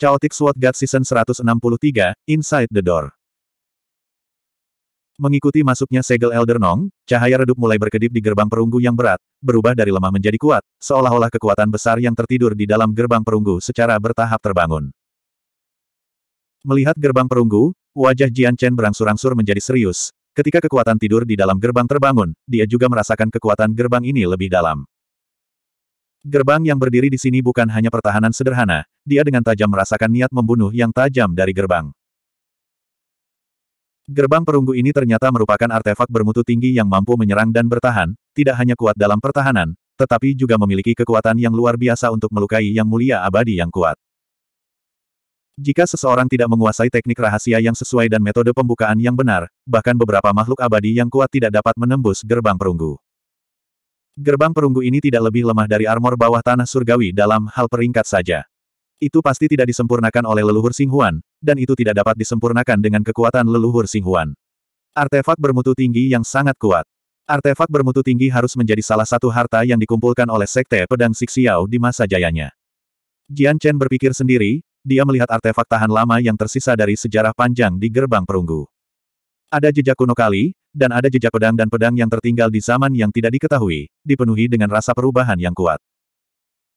Chaotic Sword God Season 163, Inside the Door. Mengikuti masuknya segel Elder Nong, cahaya redup mulai berkedip di gerbang perunggu yang berat, berubah dari lemah menjadi kuat, seolah-olah kekuatan besar yang tertidur di dalam gerbang perunggu secara bertahap terbangun. Melihat gerbang perunggu, wajah Jian Chen berangsur-angsur menjadi serius. Ketika kekuatan tidur di dalam gerbang terbangun, dia juga merasakan kekuatan gerbang ini lebih dalam. Gerbang yang berdiri di sini bukan hanya pertahanan sederhana, dia dengan tajam merasakan niat membunuh yang tajam dari gerbang. Gerbang perunggu ini ternyata merupakan artefak bermutu tinggi yang mampu menyerang dan bertahan, tidak hanya kuat dalam pertahanan, tetapi juga memiliki kekuatan yang luar biasa untuk melukai yang mulia abadi yang kuat. Jika seseorang tidak menguasai teknik rahasia yang sesuai dan metode pembukaan yang benar, bahkan beberapa makhluk abadi yang kuat tidak dapat menembus gerbang perunggu. Gerbang perunggu ini tidak lebih lemah dari armor bawah tanah surgawi dalam hal peringkat saja. Itu pasti tidak disempurnakan oleh leluhur Singhuan, dan itu tidak dapat disempurnakan dengan kekuatan leluhur Singhuan. Artefak bermutu tinggi yang sangat kuat. Artefak bermutu tinggi harus menjadi salah satu harta yang dikumpulkan oleh Sekte Pedang Siksiao di masa jayanya. Jian Chen berpikir sendiri, dia melihat artefak tahan lama yang tersisa dari sejarah panjang di gerbang perunggu. Ada jejak kuno kali, dan ada jejak pedang dan pedang yang tertinggal di zaman yang tidak diketahui, dipenuhi dengan rasa perubahan yang kuat.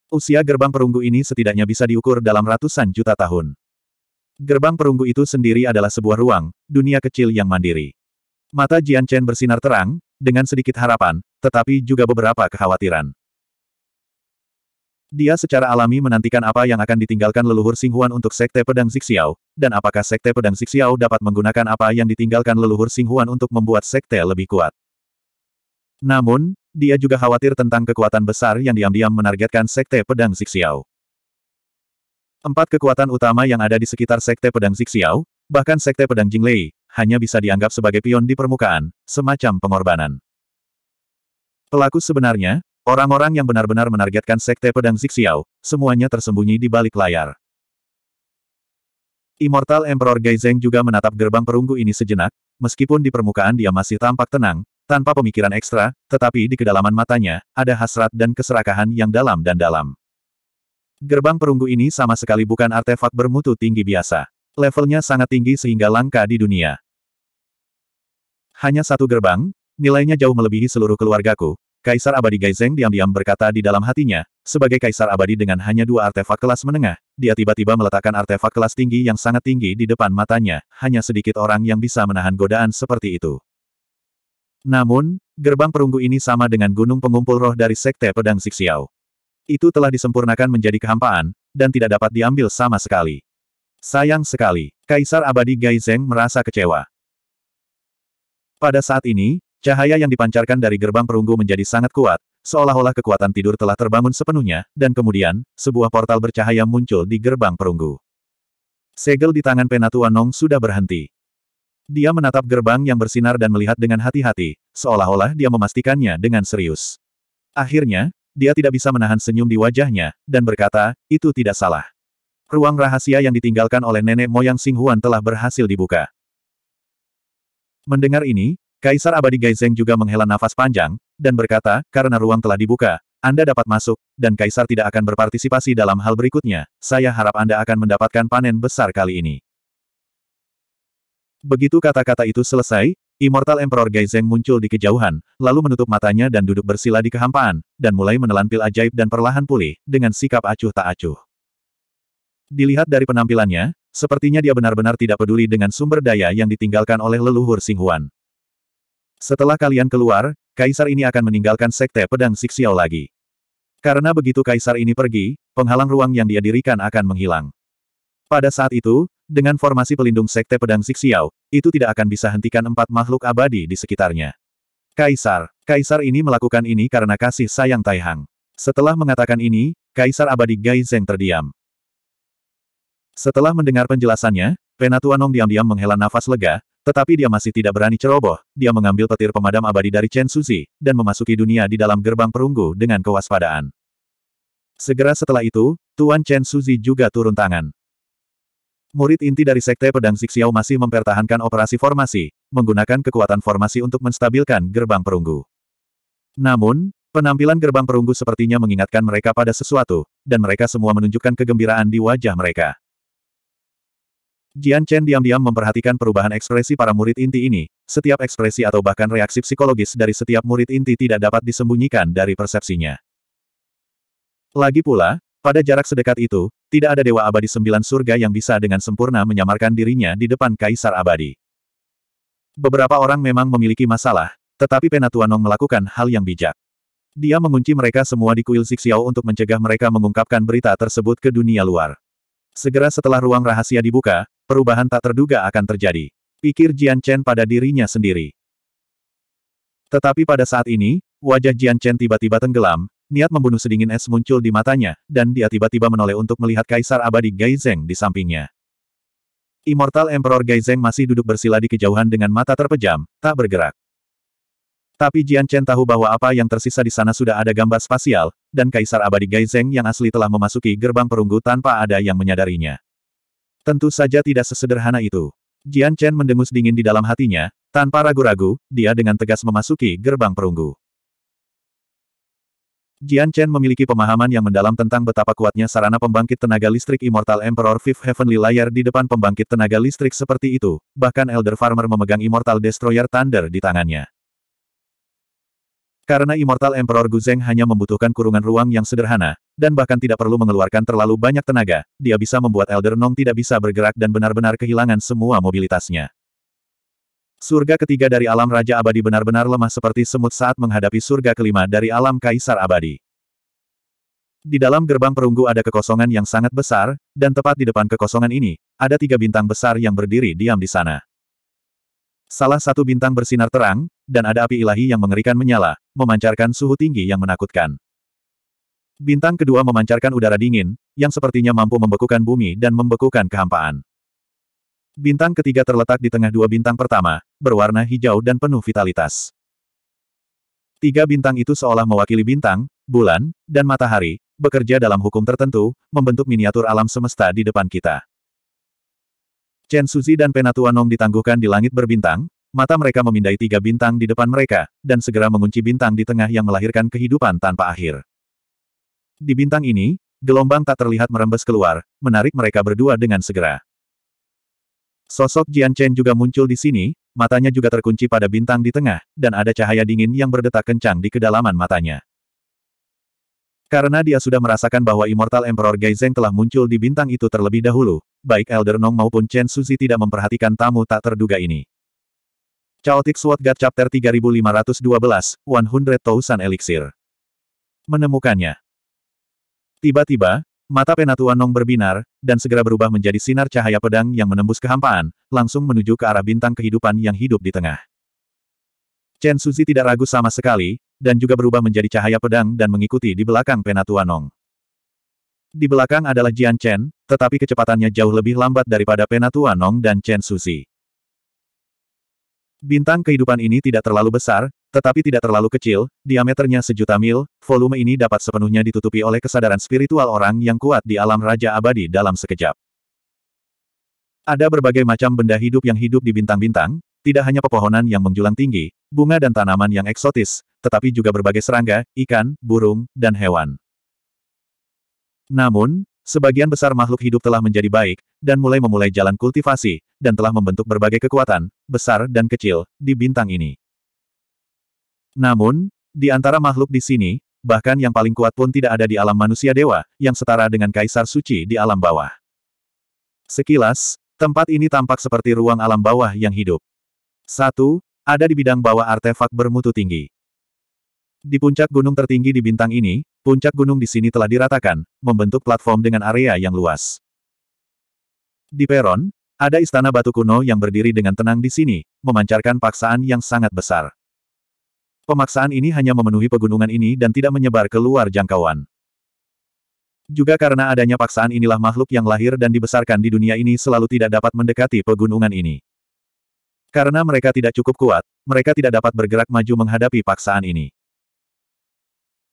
Usia gerbang perunggu ini setidaknya bisa diukur dalam ratusan juta tahun. Gerbang perunggu itu sendiri adalah sebuah ruang, dunia kecil yang mandiri. Mata Jian Chen bersinar terang, dengan sedikit harapan, tetapi juga beberapa kekhawatiran. Dia secara alami menantikan apa yang akan ditinggalkan leluhur Singhuan untuk Sekte Pedang Zixiao, dan apakah Sekte Pedang Zixiao dapat menggunakan apa yang ditinggalkan leluhur Singhuan untuk membuat Sekte lebih kuat. Namun, dia juga khawatir tentang kekuatan besar yang diam-diam menargetkan Sekte Pedang Zixiao. Empat kekuatan utama yang ada di sekitar Sekte Pedang Zixiao, bahkan Sekte Pedang Jinglei, hanya bisa dianggap sebagai pion di permukaan, semacam pengorbanan. Pelaku sebenarnya, Orang-orang yang benar-benar menargetkan sekte pedang Zixiao, semuanya tersembunyi di balik layar. Immortal Emperor Geizeng juga menatap gerbang perunggu ini sejenak, meskipun di permukaan dia masih tampak tenang, tanpa pemikiran ekstra, tetapi di kedalaman matanya, ada hasrat dan keserakahan yang dalam dan dalam. Gerbang perunggu ini sama sekali bukan artefak bermutu tinggi biasa. Levelnya sangat tinggi sehingga langka di dunia. Hanya satu gerbang, nilainya jauh melebihi seluruh keluargaku, Kaisar Abadi Gaizeng diam-diam berkata di dalam hatinya, sebagai Kaisar Abadi dengan hanya dua artefak kelas menengah, dia tiba-tiba meletakkan artefak kelas tinggi yang sangat tinggi di depan matanya, hanya sedikit orang yang bisa menahan godaan seperti itu. Namun, gerbang perunggu ini sama dengan gunung pengumpul roh dari Sekte Pedang Sixiao. Itu telah disempurnakan menjadi kehampaan, dan tidak dapat diambil sama sekali. Sayang sekali, Kaisar Abadi Gaizeng merasa kecewa. Pada saat ini, Cahaya yang dipancarkan dari gerbang perunggu menjadi sangat kuat, seolah-olah kekuatan tidur telah terbangun sepenuhnya, dan kemudian, sebuah portal bercahaya muncul di gerbang perunggu. Segel di tangan Penatua Nong sudah berhenti. Dia menatap gerbang yang bersinar dan melihat dengan hati-hati, seolah-olah dia memastikannya dengan serius. Akhirnya, dia tidak bisa menahan senyum di wajahnya, dan berkata, itu tidak salah. Ruang rahasia yang ditinggalkan oleh nenek moyang Singhuan telah berhasil dibuka. Mendengar ini, Kaisar Abadi Gaizeng juga menghela nafas panjang, dan berkata, karena ruang telah dibuka, Anda dapat masuk, dan Kaisar tidak akan berpartisipasi dalam hal berikutnya, saya harap Anda akan mendapatkan panen besar kali ini. Begitu kata-kata itu selesai, Immortal Emperor Gaizeng muncul di kejauhan, lalu menutup matanya dan duduk bersila di kehampaan, dan mulai menelan pil ajaib dan perlahan pulih, dengan sikap acuh tak acuh. Dilihat dari penampilannya, sepertinya dia benar-benar tidak peduli dengan sumber daya yang ditinggalkan oleh leluhur Singhuan. Setelah kalian keluar, kaisar ini akan meninggalkan sekte pedang Sixiao lagi. Karena begitu kaisar ini pergi, penghalang ruang yang dia dirikan akan menghilang. Pada saat itu, dengan formasi pelindung sekte pedang Sixiao, itu tidak akan bisa hentikan empat makhluk abadi di sekitarnya. Kaisar, kaisar ini melakukan ini karena kasih sayang Taihang. Setelah mengatakan ini, kaisar abadi Gai Zeng terdiam. Setelah mendengar penjelasannya, Nong diam-diam menghela nafas lega, tetapi dia masih tidak berani ceroboh, dia mengambil petir pemadam abadi dari Chen Suzi, dan memasuki dunia di dalam gerbang perunggu dengan kewaspadaan. Segera setelah itu, Tuan Chen Suzi juga turun tangan. Murid inti dari Sekte Pedang Zixiao masih mempertahankan operasi formasi, menggunakan kekuatan formasi untuk menstabilkan gerbang perunggu. Namun, penampilan gerbang perunggu sepertinya mengingatkan mereka pada sesuatu, dan mereka semua menunjukkan kegembiraan di wajah mereka. Jian Chen diam-diam memperhatikan perubahan ekspresi para murid inti ini, setiap ekspresi atau bahkan reaksi psikologis dari setiap murid inti tidak dapat disembunyikan dari persepsinya. Lagi pula, pada jarak sedekat itu, tidak ada dewa abadi sembilan surga yang bisa dengan sempurna menyamarkan dirinya di depan kaisar abadi. Beberapa orang memang memiliki masalah, tetapi Nong melakukan hal yang bijak. Dia mengunci mereka semua di kuil Zixiao untuk mencegah mereka mengungkapkan berita tersebut ke dunia luar. Segera setelah ruang rahasia dibuka, perubahan tak terduga akan terjadi. Pikir Jian Chen pada dirinya sendiri. Tetapi pada saat ini, wajah Jian Chen tiba-tiba tenggelam, niat membunuh sedingin es muncul di matanya, dan dia tiba-tiba menoleh untuk melihat Kaisar Abadi Gai Zeng di sampingnya. Immortal Emperor Gai Zeng masih duduk bersila di kejauhan dengan mata terpejam, tak bergerak. Tapi Jian Chen tahu bahwa apa yang tersisa di sana sudah ada gambar spasial, dan Kaisar Abadi Gai Zeng yang asli telah memasuki gerbang perunggu tanpa ada yang menyadarinya. Tentu saja tidak sesederhana itu. Jian Chen mendengus dingin di dalam hatinya, tanpa ragu-ragu, dia dengan tegas memasuki gerbang perunggu. Jian Chen memiliki pemahaman yang mendalam tentang betapa kuatnya sarana pembangkit tenaga listrik Immortal Emperor Fifth Heavenly Layer di depan pembangkit tenaga listrik seperti itu, bahkan Elder Farmer memegang Immortal Destroyer Thunder di tangannya. Karena Immortal Emperor Guzeng hanya membutuhkan kurungan ruang yang sederhana, dan bahkan tidak perlu mengeluarkan terlalu banyak tenaga, dia bisa membuat Elder Nong tidak bisa bergerak dan benar-benar kehilangan semua mobilitasnya. Surga ketiga dari alam Raja Abadi benar-benar lemah seperti semut saat menghadapi surga kelima dari alam Kaisar Abadi. Di dalam gerbang perunggu ada kekosongan yang sangat besar, dan tepat di depan kekosongan ini, ada tiga bintang besar yang berdiri diam di sana. Salah satu bintang bersinar terang, dan ada api ilahi yang mengerikan menyala, memancarkan suhu tinggi yang menakutkan. Bintang kedua memancarkan udara dingin, yang sepertinya mampu membekukan bumi dan membekukan kehampaan. Bintang ketiga terletak di tengah dua bintang pertama, berwarna hijau dan penuh vitalitas. Tiga bintang itu seolah mewakili bintang, bulan, dan matahari, bekerja dalam hukum tertentu, membentuk miniatur alam semesta di depan kita. Chen Suzi dan Penatua Nong ditangguhkan di langit berbintang, mata mereka memindai tiga bintang di depan mereka, dan segera mengunci bintang di tengah yang melahirkan kehidupan tanpa akhir. Di bintang ini, gelombang tak terlihat merembes keluar, menarik mereka berdua dengan segera. Sosok Jian Chen juga muncul di sini, matanya juga terkunci pada bintang di tengah, dan ada cahaya dingin yang berdetak kencang di kedalaman matanya. Karena dia sudah merasakan bahwa Immortal Emperor Zeng telah muncul di bintang itu terlebih dahulu, baik Elder Nong maupun Chen Suzi tidak memperhatikan tamu tak terduga ini. Chaotic Sword God Chapter 3512, 100,000 Elixir. Menemukannya. Tiba-tiba, mata Penatua Nong berbinar, dan segera berubah menjadi sinar cahaya pedang yang menembus kehampaan, langsung menuju ke arah bintang kehidupan yang hidup di tengah. Chen Suzi tidak ragu sama sekali, dan juga berubah menjadi cahaya pedang dan mengikuti di belakang Penatua Nong. Di belakang adalah Jian Chen, tetapi kecepatannya jauh lebih lambat daripada Penatua Nong dan Chen Suzi. Bintang kehidupan ini tidak terlalu besar, tetapi tidak terlalu kecil, diameternya sejuta mil, volume ini dapat sepenuhnya ditutupi oleh kesadaran spiritual orang yang kuat di alam Raja Abadi dalam sekejap. Ada berbagai macam benda hidup yang hidup di bintang-bintang, tidak hanya pepohonan yang menjulang tinggi, bunga dan tanaman yang eksotis, tetapi juga berbagai serangga, ikan, burung, dan hewan. Namun, sebagian besar makhluk hidup telah menjadi baik, dan mulai memulai jalan kultivasi, dan telah membentuk berbagai kekuatan, besar dan kecil, di bintang ini. Namun, di antara makhluk di sini, bahkan yang paling kuat pun tidak ada di alam manusia dewa, yang setara dengan kaisar suci di alam bawah. Sekilas, tempat ini tampak seperti ruang alam bawah yang hidup. Satu, ada di bidang bawah artefak bermutu tinggi. Di puncak gunung tertinggi di bintang ini, puncak gunung di sini telah diratakan, membentuk platform dengan area yang luas. Di peron, ada istana batu kuno yang berdiri dengan tenang di sini, memancarkan paksaan yang sangat besar. Pemaksaan ini hanya memenuhi pegunungan ini dan tidak menyebar ke luar jangkauan. Juga karena adanya paksaan inilah makhluk yang lahir dan dibesarkan di dunia ini selalu tidak dapat mendekati pegunungan ini. Karena mereka tidak cukup kuat, mereka tidak dapat bergerak maju menghadapi paksaan ini.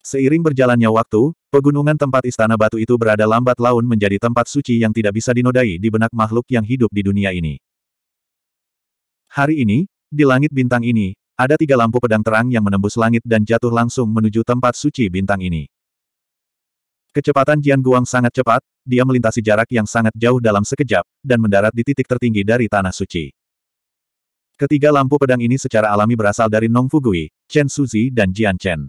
Seiring berjalannya waktu, pegunungan tempat istana batu itu berada lambat laun menjadi tempat suci yang tidak bisa dinodai di benak makhluk yang hidup di dunia ini. Hari ini, di langit bintang ini, ada tiga lampu pedang terang yang menembus langit dan jatuh langsung menuju tempat suci bintang ini. Kecepatan Jian Guang sangat cepat, dia melintasi jarak yang sangat jauh dalam sekejap, dan mendarat di titik tertinggi dari Tanah Suci. Ketiga lampu pedang ini secara alami berasal dari Nong Fugui, Chen Suzi dan Jian Chen.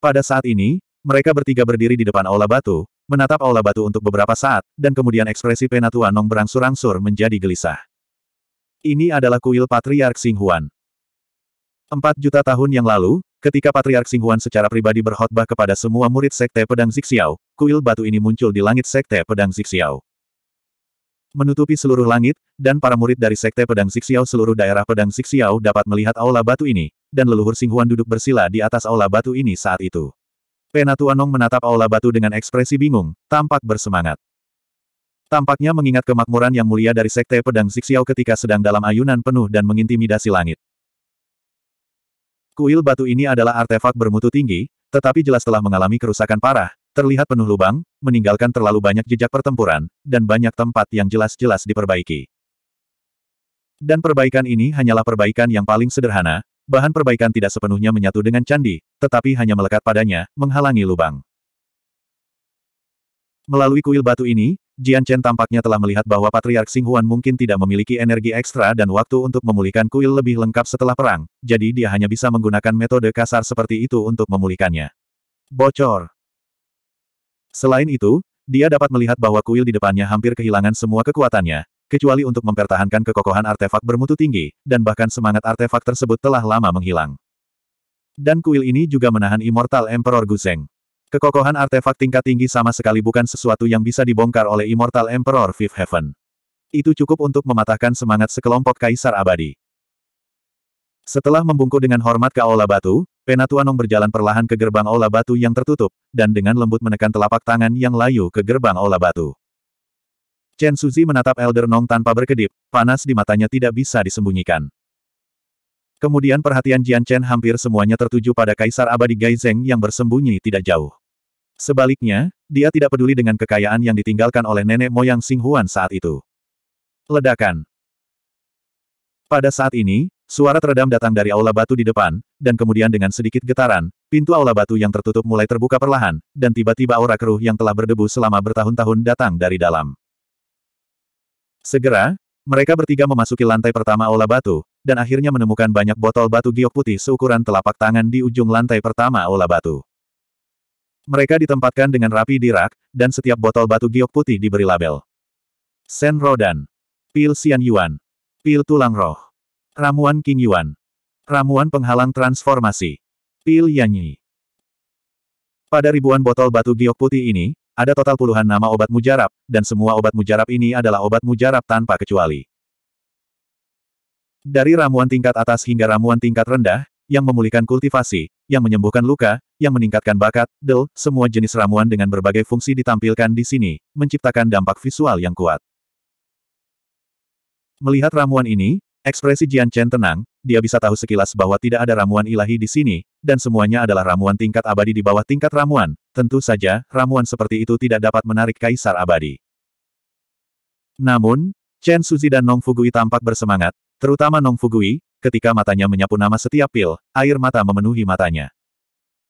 Pada saat ini, mereka bertiga berdiri di depan aula batu, menatap aula batu untuk beberapa saat, dan kemudian ekspresi penatua Nong berangsur-angsur menjadi gelisah. Ini adalah kuil Patriark Singhuan. Empat juta tahun yang lalu, ketika Patriark Singhuan secara pribadi berkhotbah kepada semua murid Sekte Pedang Zixiao, kuil batu ini muncul di langit Sekte Pedang Zixiao. Menutupi seluruh langit, dan para murid dari Sekte Pedang Zixiao seluruh daerah Pedang Zixiao dapat melihat aula batu ini, dan leluhur Singhuan duduk bersila di atas aula batu ini saat itu. Penatuanong menatap aula batu dengan ekspresi bingung, tampak bersemangat. Tampaknya mengingat kemakmuran yang mulia dari Sekte Pedang Zixiao ketika sedang dalam ayunan penuh dan mengintimidasi langit. Kuil batu ini adalah artefak bermutu tinggi, tetapi jelas telah mengalami kerusakan parah, terlihat penuh lubang, meninggalkan terlalu banyak jejak pertempuran, dan banyak tempat yang jelas-jelas diperbaiki. Dan perbaikan ini hanyalah perbaikan yang paling sederhana, bahan perbaikan tidak sepenuhnya menyatu dengan candi, tetapi hanya melekat padanya, menghalangi lubang. Melalui kuil batu ini, Jian Chen tampaknya telah melihat bahwa Patriark Xinghuan mungkin tidak memiliki energi ekstra dan waktu untuk memulihkan kuil lebih lengkap setelah perang, jadi dia hanya bisa menggunakan metode kasar seperti itu untuk memulihkannya. Bocor. Selain itu, dia dapat melihat bahwa kuil di depannya hampir kehilangan semua kekuatannya, kecuali untuk mempertahankan kekokohan artefak bermutu tinggi, dan bahkan semangat artefak tersebut telah lama menghilang. Dan kuil ini juga menahan Immortal Emperor Guseng. Kekokohan artefak tingkat tinggi sama sekali bukan sesuatu yang bisa dibongkar oleh Immortal Emperor Fifth Heaven. Itu cukup untuk mematahkan semangat sekelompok kaisar abadi. Setelah membungkuk dengan hormat ke Aula Batu, Penatuanong berjalan perlahan ke gerbang Aula Batu yang tertutup, dan dengan lembut menekan telapak tangan yang layu ke gerbang Aula Batu. Chen Suzi menatap Elder Nong tanpa berkedip, panas di matanya tidak bisa disembunyikan. Kemudian perhatian Jian Chen hampir semuanya tertuju pada Kaisar Abadi Gaizeng yang bersembunyi tidak jauh. Sebaliknya, dia tidak peduli dengan kekayaan yang ditinggalkan oleh nenek moyang Sing Huan saat itu. Ledakan. Pada saat ini, suara teredam datang dari aula batu di depan, dan kemudian dengan sedikit getaran, pintu aula batu yang tertutup mulai terbuka perlahan, dan tiba-tiba aura keruh yang telah berdebu selama bertahun-tahun datang dari dalam. Segera, mereka bertiga memasuki lantai pertama aula batu, dan akhirnya menemukan banyak botol batu giok putih seukuran telapak tangan di ujung lantai pertama aula batu. Mereka ditempatkan dengan rapi di rak, dan setiap botol batu giok putih diberi label. Sen Rodan. Pil Xian Yuan. Pil Tulang Roh. Ramuan King Yuan. Ramuan Penghalang Transformasi. Pil Yanyi. Pada ribuan botol batu giok putih ini, ada total puluhan nama obat mujarab, dan semua obat mujarab ini adalah obat mujarab tanpa kecuali. Dari ramuan tingkat atas hingga ramuan tingkat rendah, yang memulihkan kultivasi, yang menyembuhkan luka, yang meningkatkan bakat, del, semua jenis ramuan dengan berbagai fungsi ditampilkan di sini, menciptakan dampak visual yang kuat. Melihat ramuan ini, ekspresi Jian Chen tenang, dia bisa tahu sekilas bahwa tidak ada ramuan ilahi di sini, dan semuanya adalah ramuan tingkat abadi di bawah tingkat ramuan, tentu saja, ramuan seperti itu tidak dapat menarik kaisar abadi. Namun, Chen Suzi dan Nong Fugui tampak bersemangat, terutama Nong Fugui, Ketika matanya menyapu nama setiap pil, air mata memenuhi matanya.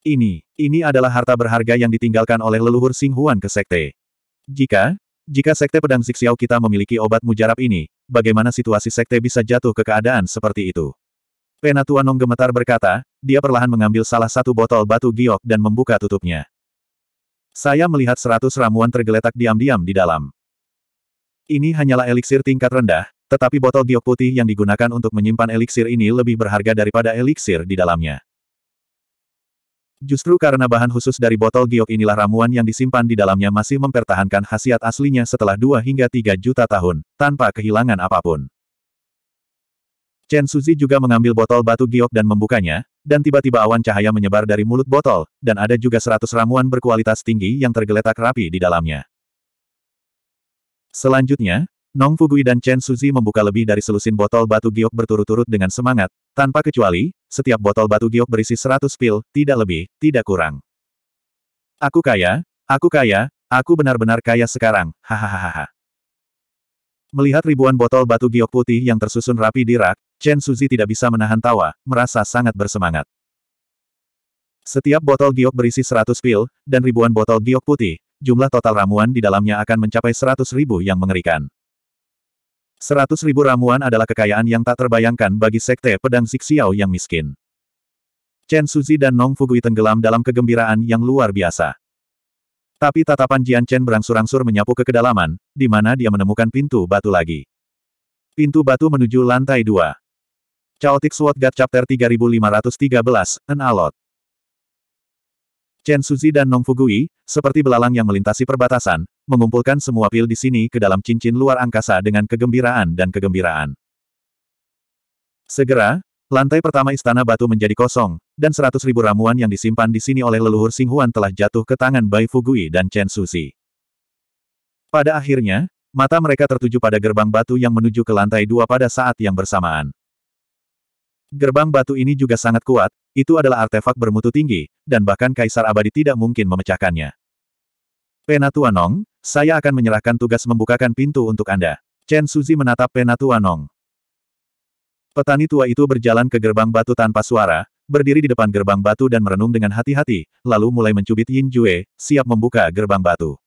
Ini, ini adalah harta berharga yang ditinggalkan oleh leluhur Sing Huan ke sekte. Jika, jika sekte pedang Zixiao kita memiliki obat mujarab ini, bagaimana situasi sekte bisa jatuh ke keadaan seperti itu? Penatua Nong gemetar berkata, dia perlahan mengambil salah satu botol batu giok dan membuka tutupnya. Saya melihat seratus ramuan tergeletak diam-diam di dalam. Ini hanyalah eliksir tingkat rendah, tetapi botol giok putih yang digunakan untuk menyimpan eliksir ini lebih berharga daripada eliksir di dalamnya. Justru karena bahan khusus dari botol giok inilah ramuan yang disimpan di dalamnya masih mempertahankan khasiat aslinya setelah 2 hingga 3 juta tahun, tanpa kehilangan apapun. Chen Suzi juga mengambil botol batu giok dan membukanya, dan tiba-tiba awan cahaya menyebar dari mulut botol, dan ada juga seratus ramuan berkualitas tinggi yang tergeletak rapi di dalamnya. Selanjutnya, Nong Fugui dan Chen Suzi membuka lebih dari selusin botol batu giok berturut-turut dengan semangat, tanpa kecuali, setiap botol batu giok berisi 100 pil, tidak lebih, tidak kurang. Aku kaya, aku kaya, aku benar-benar kaya sekarang, hahaha. Melihat ribuan botol batu giok putih yang tersusun rapi di rak, Chen Suzi tidak bisa menahan tawa, merasa sangat bersemangat. Setiap botol giok berisi 100 pil, dan ribuan botol giok putih, jumlah total ramuan di dalamnya akan mencapai 100 ribu yang mengerikan. Seratus ribu ramuan adalah kekayaan yang tak terbayangkan bagi sekte pedang Xiao yang miskin. Chen Suzi dan Nong Fugui tenggelam dalam kegembiraan yang luar biasa. Tapi tatapan Jian Chen berangsur-angsur menyapu ke kedalaman, di mana dia menemukan pintu batu lagi. Pintu batu menuju lantai dua. Chaotic Sword God Chapter 3513, An Alot. Chen Suzi dan Nong Fugui, seperti belalang yang melintasi perbatasan, mengumpulkan semua pil di sini ke dalam cincin luar angkasa dengan kegembiraan dan kegembiraan. Segera, lantai pertama istana batu menjadi kosong, dan seratus ribu ramuan yang disimpan di sini oleh leluhur Singhuan telah jatuh ke tangan Bai Fugui dan Chen Suzi. Pada akhirnya, mata mereka tertuju pada gerbang batu yang menuju ke lantai dua pada saat yang bersamaan. Gerbang batu ini juga sangat kuat, itu adalah artefak bermutu tinggi, dan bahkan Kaisar Abadi tidak mungkin memecahkannya. Penatua Nong, saya akan menyerahkan tugas membukakan pintu untuk Anda. Chen Suzi menatap Penatua Nong. Petani tua itu berjalan ke gerbang batu tanpa suara, berdiri di depan gerbang batu dan merenung dengan hati-hati, lalu mulai mencubit Yin Jue, siap membuka gerbang batu.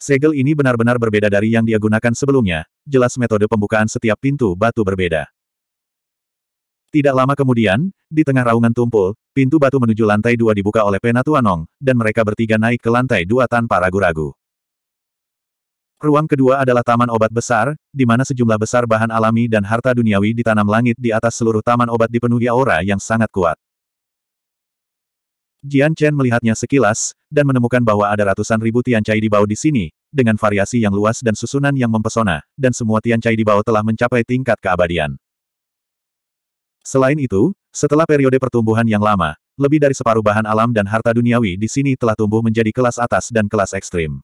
Segel ini benar-benar berbeda dari yang dia gunakan sebelumnya, jelas metode pembukaan setiap pintu batu berbeda. Tidak lama kemudian, di tengah raungan tumpul, pintu batu menuju lantai dua dibuka oleh Penatua Nong, dan mereka bertiga naik ke lantai dua tanpa ragu-ragu. Ruang kedua adalah taman obat besar, di mana sejumlah besar bahan alami dan harta duniawi ditanam langit di atas seluruh taman obat dipenuhi aura yang sangat kuat. Jian Chen melihatnya sekilas, dan menemukan bahwa ada ratusan ribu Tian Cai di bawah di sini, dengan variasi yang luas dan susunan yang mempesona, dan semua Tian Cai di bawah telah mencapai tingkat keabadian. Selain itu, setelah periode pertumbuhan yang lama, lebih dari separuh bahan alam dan harta duniawi di sini telah tumbuh menjadi kelas atas dan kelas ekstrim.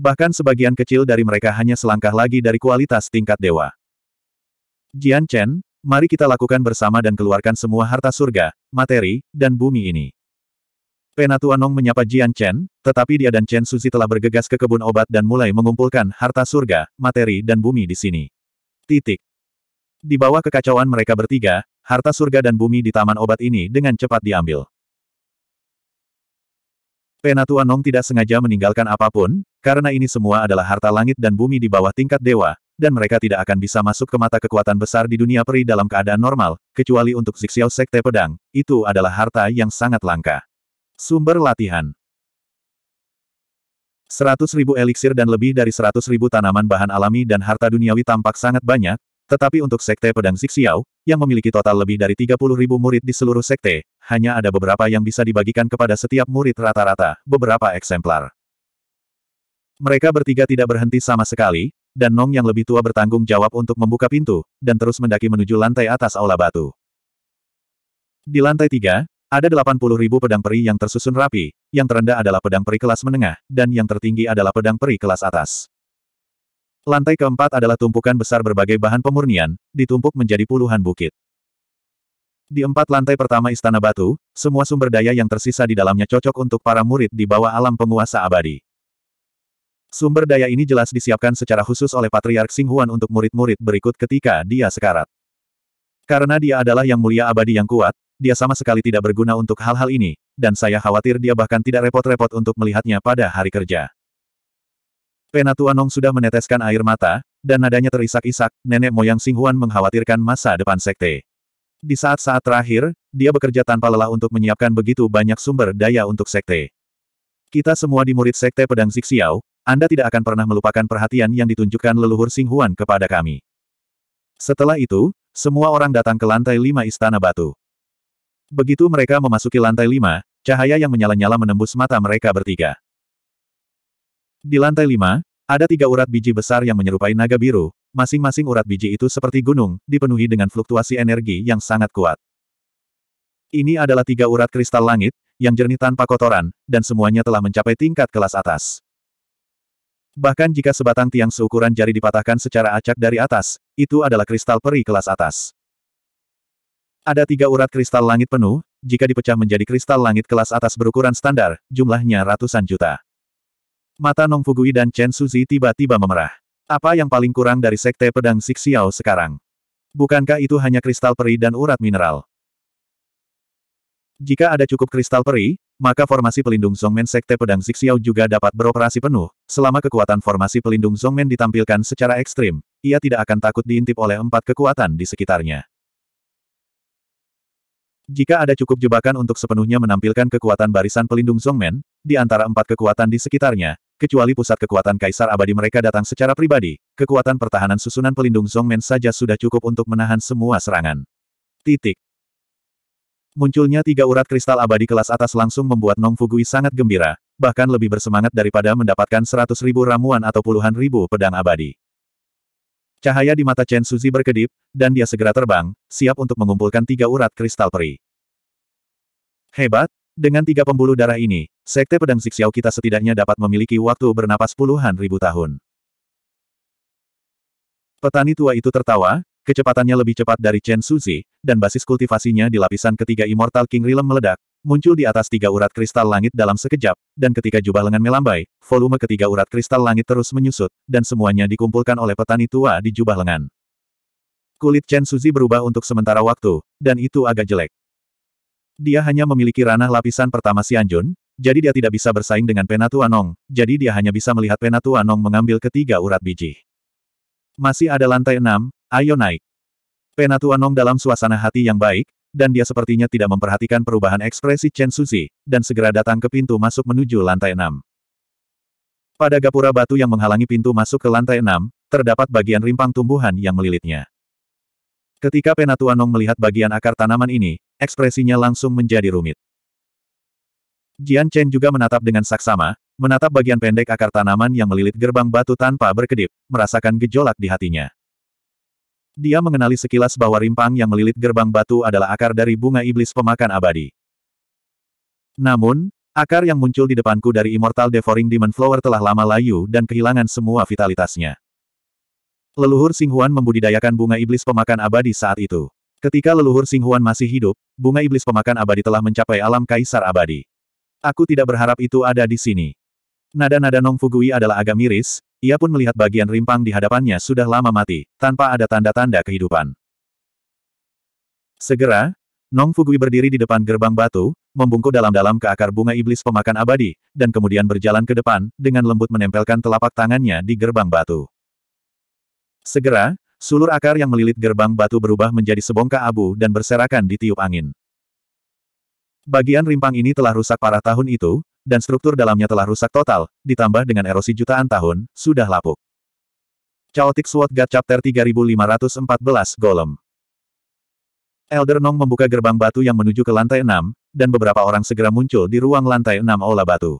Bahkan sebagian kecil dari mereka hanya selangkah lagi dari kualitas tingkat dewa. Jian Chen, mari kita lakukan bersama dan keluarkan semua harta surga, materi, dan bumi ini. Penatua Nong menyapa Jian Chen, tetapi dia dan Chen Suzi telah bergegas ke kebun obat dan mulai mengumpulkan harta surga, materi dan bumi di sini. Titik. Di bawah kekacauan mereka bertiga, harta surga dan bumi di taman obat ini dengan cepat diambil. Penatua Nong tidak sengaja meninggalkan apapun, karena ini semua adalah harta langit dan bumi di bawah tingkat dewa, dan mereka tidak akan bisa masuk ke mata kekuatan besar di dunia peri dalam keadaan normal, kecuali untuk Zixiao Sekte Pedang, itu adalah harta yang sangat langka. Sumber latihan Seratus eliksir dan lebih dari seratus tanaman bahan alami dan harta duniawi tampak sangat banyak, tetapi untuk Sekte Pedang Siksiao, yang memiliki total lebih dari 30 ribu murid di seluruh sekte, hanya ada beberapa yang bisa dibagikan kepada setiap murid rata-rata, beberapa eksemplar. Mereka bertiga tidak berhenti sama sekali, dan Nong yang lebih tua bertanggung jawab untuk membuka pintu, dan terus mendaki menuju lantai atas aula batu. Di lantai tiga, ada 80 ribu pedang peri yang tersusun rapi, yang terendah adalah pedang peri kelas menengah, dan yang tertinggi adalah pedang peri kelas atas. Lantai keempat adalah tumpukan besar berbagai bahan pemurnian, ditumpuk menjadi puluhan bukit. Di empat lantai pertama Istana Batu, semua sumber daya yang tersisa di dalamnya cocok untuk para murid di bawah alam penguasa abadi. Sumber daya ini jelas disiapkan secara khusus oleh Patriark Singhuan untuk murid-murid berikut ketika dia sekarat. Karena dia adalah yang mulia abadi yang kuat, dia sama sekali tidak berguna untuk hal-hal ini, dan saya khawatir dia bahkan tidak repot-repot untuk melihatnya pada hari kerja. Penatua Nong sudah meneteskan air mata, dan nadanya terisak-isak, nenek moyang Singhuan mengkhawatirkan masa depan sekte. Di saat-saat terakhir, dia bekerja tanpa lelah untuk menyiapkan begitu banyak sumber daya untuk sekte. Kita semua di murid sekte pedang Zixiao, Anda tidak akan pernah melupakan perhatian yang ditunjukkan leluhur Singhuan kepada kami. Setelah itu, semua orang datang ke lantai lima Istana Batu. Begitu mereka memasuki lantai lima, cahaya yang menyala-nyala menembus mata mereka bertiga. Di lantai lima, ada tiga urat biji besar yang menyerupai naga biru, masing-masing urat biji itu seperti gunung, dipenuhi dengan fluktuasi energi yang sangat kuat. Ini adalah tiga urat kristal langit, yang jernih tanpa kotoran, dan semuanya telah mencapai tingkat kelas atas. Bahkan jika sebatang tiang seukuran jari dipatahkan secara acak dari atas, itu adalah kristal peri kelas atas. Ada tiga urat kristal langit penuh, jika dipecah menjadi kristal langit kelas atas berukuran standar, jumlahnya ratusan juta. Mata Nong Fugui dan Chen Suzi tiba-tiba memerah. Apa yang paling kurang dari Sekte Pedang Sixiao sekarang? Bukankah itu hanya kristal peri dan urat mineral? Jika ada cukup kristal peri, maka formasi pelindung Zongmen Sekte Pedang Sixiao juga dapat beroperasi penuh. Selama kekuatan formasi pelindung Zongmen ditampilkan secara ekstrim, ia tidak akan takut diintip oleh empat kekuatan di sekitarnya. Jika ada cukup jebakan untuk sepenuhnya menampilkan kekuatan barisan pelindung Zongmen, di antara empat kekuatan di sekitarnya, Kecuali pusat kekuatan kaisar abadi mereka datang secara pribadi, kekuatan pertahanan susunan pelindung Zongmen saja sudah cukup untuk menahan semua serangan. Titik. Munculnya tiga urat kristal abadi kelas atas langsung membuat Nong Fugui sangat gembira, bahkan lebih bersemangat daripada mendapatkan seratus ribu ramuan atau puluhan ribu pedang abadi. Cahaya di mata Chen Suzi berkedip, dan dia segera terbang, siap untuk mengumpulkan tiga urat kristal peri. Hebat, dengan tiga pembuluh darah ini, Sekte Pedang siksiao kita setidaknya dapat memiliki waktu bernapas puluhan ribu tahun. Petani tua itu tertawa, kecepatannya lebih cepat dari Chen Suzi, dan basis kultivasinya di lapisan ketiga Immortal King Realm meledak, muncul di atas tiga urat kristal langit dalam sekejap, dan ketika jubah lengan melambai, volume ketiga urat kristal langit terus menyusut, dan semuanya dikumpulkan oleh petani tua di jubah lengan. Kulit Chen Suzi berubah untuk sementara waktu, dan itu agak jelek. Dia hanya memiliki ranah lapisan pertama Sianjun, jadi dia tidak bisa bersaing dengan Penatu Anong, jadi dia hanya bisa melihat Penatu Anong mengambil ketiga urat biji. Masih ada lantai enam, ayo naik. Penatu Nong dalam suasana hati yang baik, dan dia sepertinya tidak memperhatikan perubahan ekspresi Chen Suzi, dan segera datang ke pintu masuk menuju lantai enam. Pada gapura batu yang menghalangi pintu masuk ke lantai enam, terdapat bagian rimpang tumbuhan yang melilitnya. Ketika Penatua Nong melihat bagian akar tanaman ini, ekspresinya langsung menjadi rumit. Jian Chen juga menatap dengan saksama, menatap bagian pendek akar tanaman yang melilit gerbang batu tanpa berkedip, merasakan gejolak di hatinya. Dia mengenali sekilas bahwa rimpang yang melilit gerbang batu adalah akar dari bunga iblis pemakan abadi. Namun, akar yang muncul di depanku dari Immortal Devouring Demon Flower telah lama layu dan kehilangan semua vitalitasnya. Leluhur Singhuan membudidayakan bunga iblis pemakan abadi saat itu. Ketika leluhur Singhuan masih hidup, bunga iblis pemakan abadi telah mencapai alam kaisar abadi. Aku tidak berharap itu ada di sini. Nada-nada Nong Fugui adalah agak miris, ia pun melihat bagian rimpang di hadapannya sudah lama mati, tanpa ada tanda-tanda kehidupan. Segera, Nong Fugui berdiri di depan gerbang batu, membungkuk dalam-dalam ke akar bunga iblis pemakan abadi, dan kemudian berjalan ke depan, dengan lembut menempelkan telapak tangannya di gerbang batu. Segera, sulur akar yang melilit gerbang batu berubah menjadi sebongkah abu dan berserakan di tiup angin. Bagian rimpang ini telah rusak parah tahun itu, dan struktur dalamnya telah rusak total, ditambah dengan erosi jutaan tahun, sudah lapuk. Chaotic Sword God Chapter 3514 Golem Elder Nong membuka gerbang batu yang menuju ke lantai 6, dan beberapa orang segera muncul di ruang lantai 6 Aula Batu.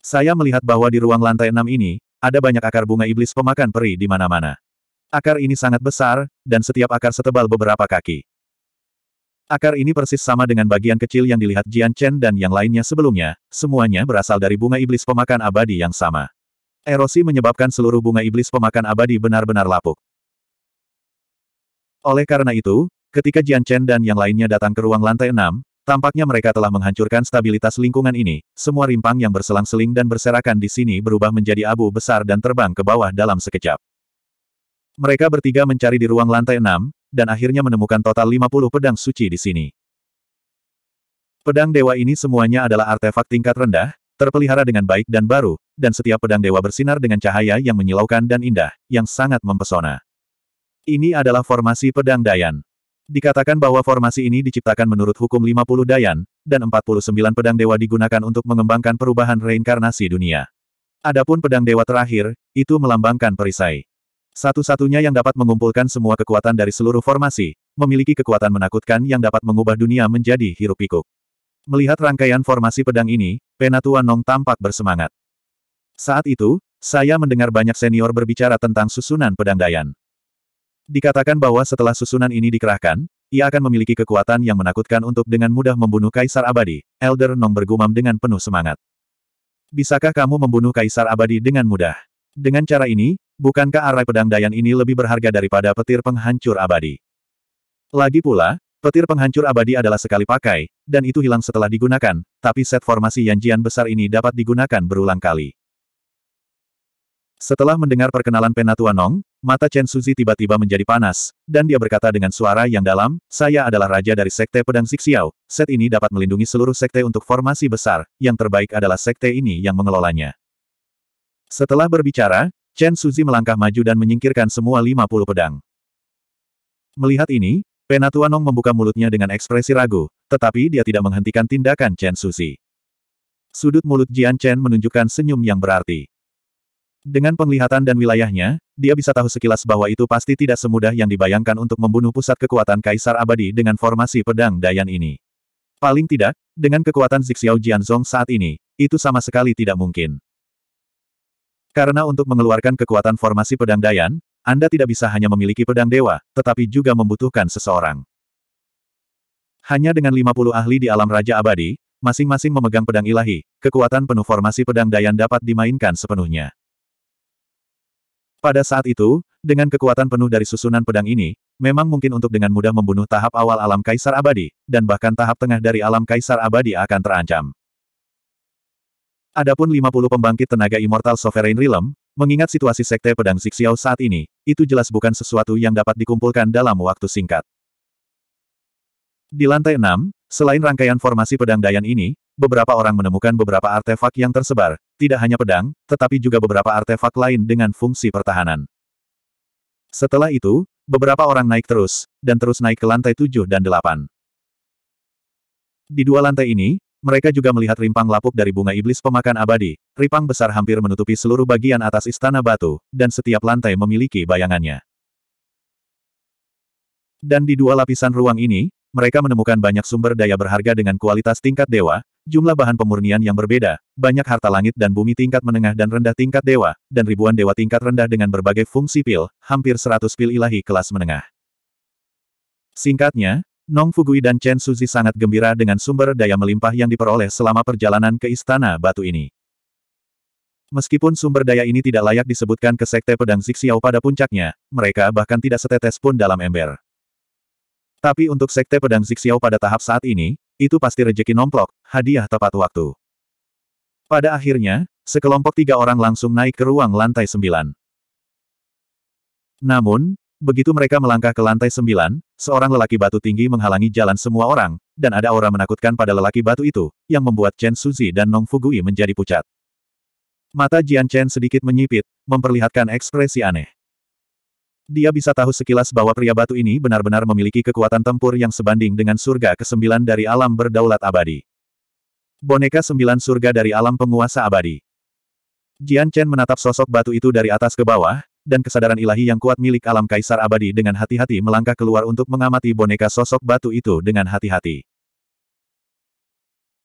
Saya melihat bahwa di ruang lantai 6 ini, ada banyak akar bunga iblis pemakan peri di mana-mana. Akar ini sangat besar, dan setiap akar setebal beberapa kaki. Akar ini persis sama dengan bagian kecil yang dilihat Jian Chen dan yang lainnya sebelumnya, semuanya berasal dari bunga iblis pemakan abadi yang sama. Erosi menyebabkan seluruh bunga iblis pemakan abadi benar-benar lapuk. Oleh karena itu, ketika Jian Chen dan yang lainnya datang ke ruang lantai 6, Tampaknya mereka telah menghancurkan stabilitas lingkungan ini, semua rimpang yang berselang-seling dan berserakan di sini berubah menjadi abu besar dan terbang ke bawah dalam sekejap. Mereka bertiga mencari di ruang lantai enam, dan akhirnya menemukan total 50 pedang suci di sini. Pedang dewa ini semuanya adalah artefak tingkat rendah, terpelihara dengan baik dan baru, dan setiap pedang dewa bersinar dengan cahaya yang menyilaukan dan indah, yang sangat mempesona. Ini adalah formasi pedang Dayan. Dikatakan bahwa formasi ini diciptakan menurut hukum 50 Dayan, dan 49 pedang dewa digunakan untuk mengembangkan perubahan reinkarnasi dunia. Adapun pedang dewa terakhir, itu melambangkan perisai. Satu-satunya yang dapat mengumpulkan semua kekuatan dari seluruh formasi, memiliki kekuatan menakutkan yang dapat mengubah dunia menjadi hirup pikuk Melihat rangkaian formasi pedang ini, Penatua Nong tampak bersemangat. Saat itu, saya mendengar banyak senior berbicara tentang susunan pedang Dayan. Dikatakan bahwa setelah susunan ini dikerahkan, ia akan memiliki kekuatan yang menakutkan untuk dengan mudah membunuh Kaisar Abadi. Elder Nong bergumam dengan penuh semangat. Bisakah kamu membunuh Kaisar Abadi dengan mudah? Dengan cara ini, bukankah arai pedang Dayan ini lebih berharga daripada petir penghancur abadi? Lagi pula, petir penghancur abadi adalah sekali pakai, dan itu hilang setelah digunakan, tapi set formasi Yanjian besar ini dapat digunakan berulang kali. Setelah mendengar perkenalan Penatua Nong, Mata Chen Suzi tiba-tiba menjadi panas, dan dia berkata dengan suara yang dalam, saya adalah raja dari Sekte Pedang Sixiao, set ini dapat melindungi seluruh sekte untuk formasi besar, yang terbaik adalah sekte ini yang mengelolanya. Setelah berbicara, Chen Suzi melangkah maju dan menyingkirkan semua 50 pedang. Melihat ini, Penatuanong membuka mulutnya dengan ekspresi ragu, tetapi dia tidak menghentikan tindakan Chen Suzi. Sudut mulut Jian Chen menunjukkan senyum yang berarti. Dengan penglihatan dan wilayahnya, dia bisa tahu sekilas bahwa itu pasti tidak semudah yang dibayangkan untuk membunuh pusat kekuatan Kaisar Abadi dengan formasi pedang Dayan ini. Paling tidak, dengan kekuatan Zixiao Jianzong saat ini, itu sama sekali tidak mungkin. Karena untuk mengeluarkan kekuatan formasi pedang Dayan, Anda tidak bisa hanya memiliki pedang dewa, tetapi juga membutuhkan seseorang. Hanya dengan 50 ahli di alam Raja Abadi, masing-masing memegang pedang ilahi, kekuatan penuh formasi pedang Dayan dapat dimainkan sepenuhnya. Pada saat itu, dengan kekuatan penuh dari susunan pedang ini, memang mungkin untuk dengan mudah membunuh tahap awal alam kaisar abadi, dan bahkan tahap tengah dari alam kaisar abadi akan terancam. Adapun 50 pembangkit tenaga immortal Sovereign Realm, mengingat situasi sekte pedang Zixiao saat ini, itu jelas bukan sesuatu yang dapat dikumpulkan dalam waktu singkat. Di lantai 6, selain rangkaian formasi pedang Dayan ini, beberapa orang menemukan beberapa artefak yang tersebar, tidak hanya pedang, tetapi juga beberapa artefak lain dengan fungsi pertahanan. Setelah itu, beberapa orang naik terus, dan terus naik ke lantai 7 dan delapan. Di dua lantai ini, mereka juga melihat rimpang lapuk dari bunga iblis pemakan abadi, Rimpang besar hampir menutupi seluruh bagian atas istana batu, dan setiap lantai memiliki bayangannya. Dan di dua lapisan ruang ini, mereka menemukan banyak sumber daya berharga dengan kualitas tingkat dewa, jumlah bahan pemurnian yang berbeda, banyak harta langit dan bumi tingkat menengah dan rendah tingkat dewa, dan ribuan dewa tingkat rendah dengan berbagai fungsi pil, hampir seratus pil ilahi kelas menengah. Singkatnya, Nong Fugui dan Chen Suzi sangat gembira dengan sumber daya melimpah yang diperoleh selama perjalanan ke Istana Batu ini. Meskipun sumber daya ini tidak layak disebutkan ke Sekte Pedang Zixiao pada puncaknya, mereka bahkan tidak setetes pun dalam ember. Tapi untuk Sekte Pedang Zixiao pada tahap saat ini, itu pasti rejeki nomplok, hadiah tepat waktu. Pada akhirnya, sekelompok tiga orang langsung naik ke ruang lantai sembilan. Namun, begitu mereka melangkah ke lantai sembilan, seorang lelaki batu tinggi menghalangi jalan semua orang, dan ada aura menakutkan pada lelaki batu itu, yang membuat Chen Suzi dan Nong Fugui menjadi pucat. Mata Jian Chen sedikit menyipit, memperlihatkan ekspresi aneh. Dia bisa tahu sekilas bahwa pria batu ini benar-benar memiliki kekuatan tempur yang sebanding dengan surga ke-9 dari alam berdaulat abadi. Boneka sembilan surga dari alam penguasa abadi. Jian Chen menatap sosok batu itu dari atas ke bawah, dan kesadaran ilahi yang kuat milik alam kaisar abadi dengan hati-hati melangkah keluar untuk mengamati boneka sosok batu itu dengan hati-hati.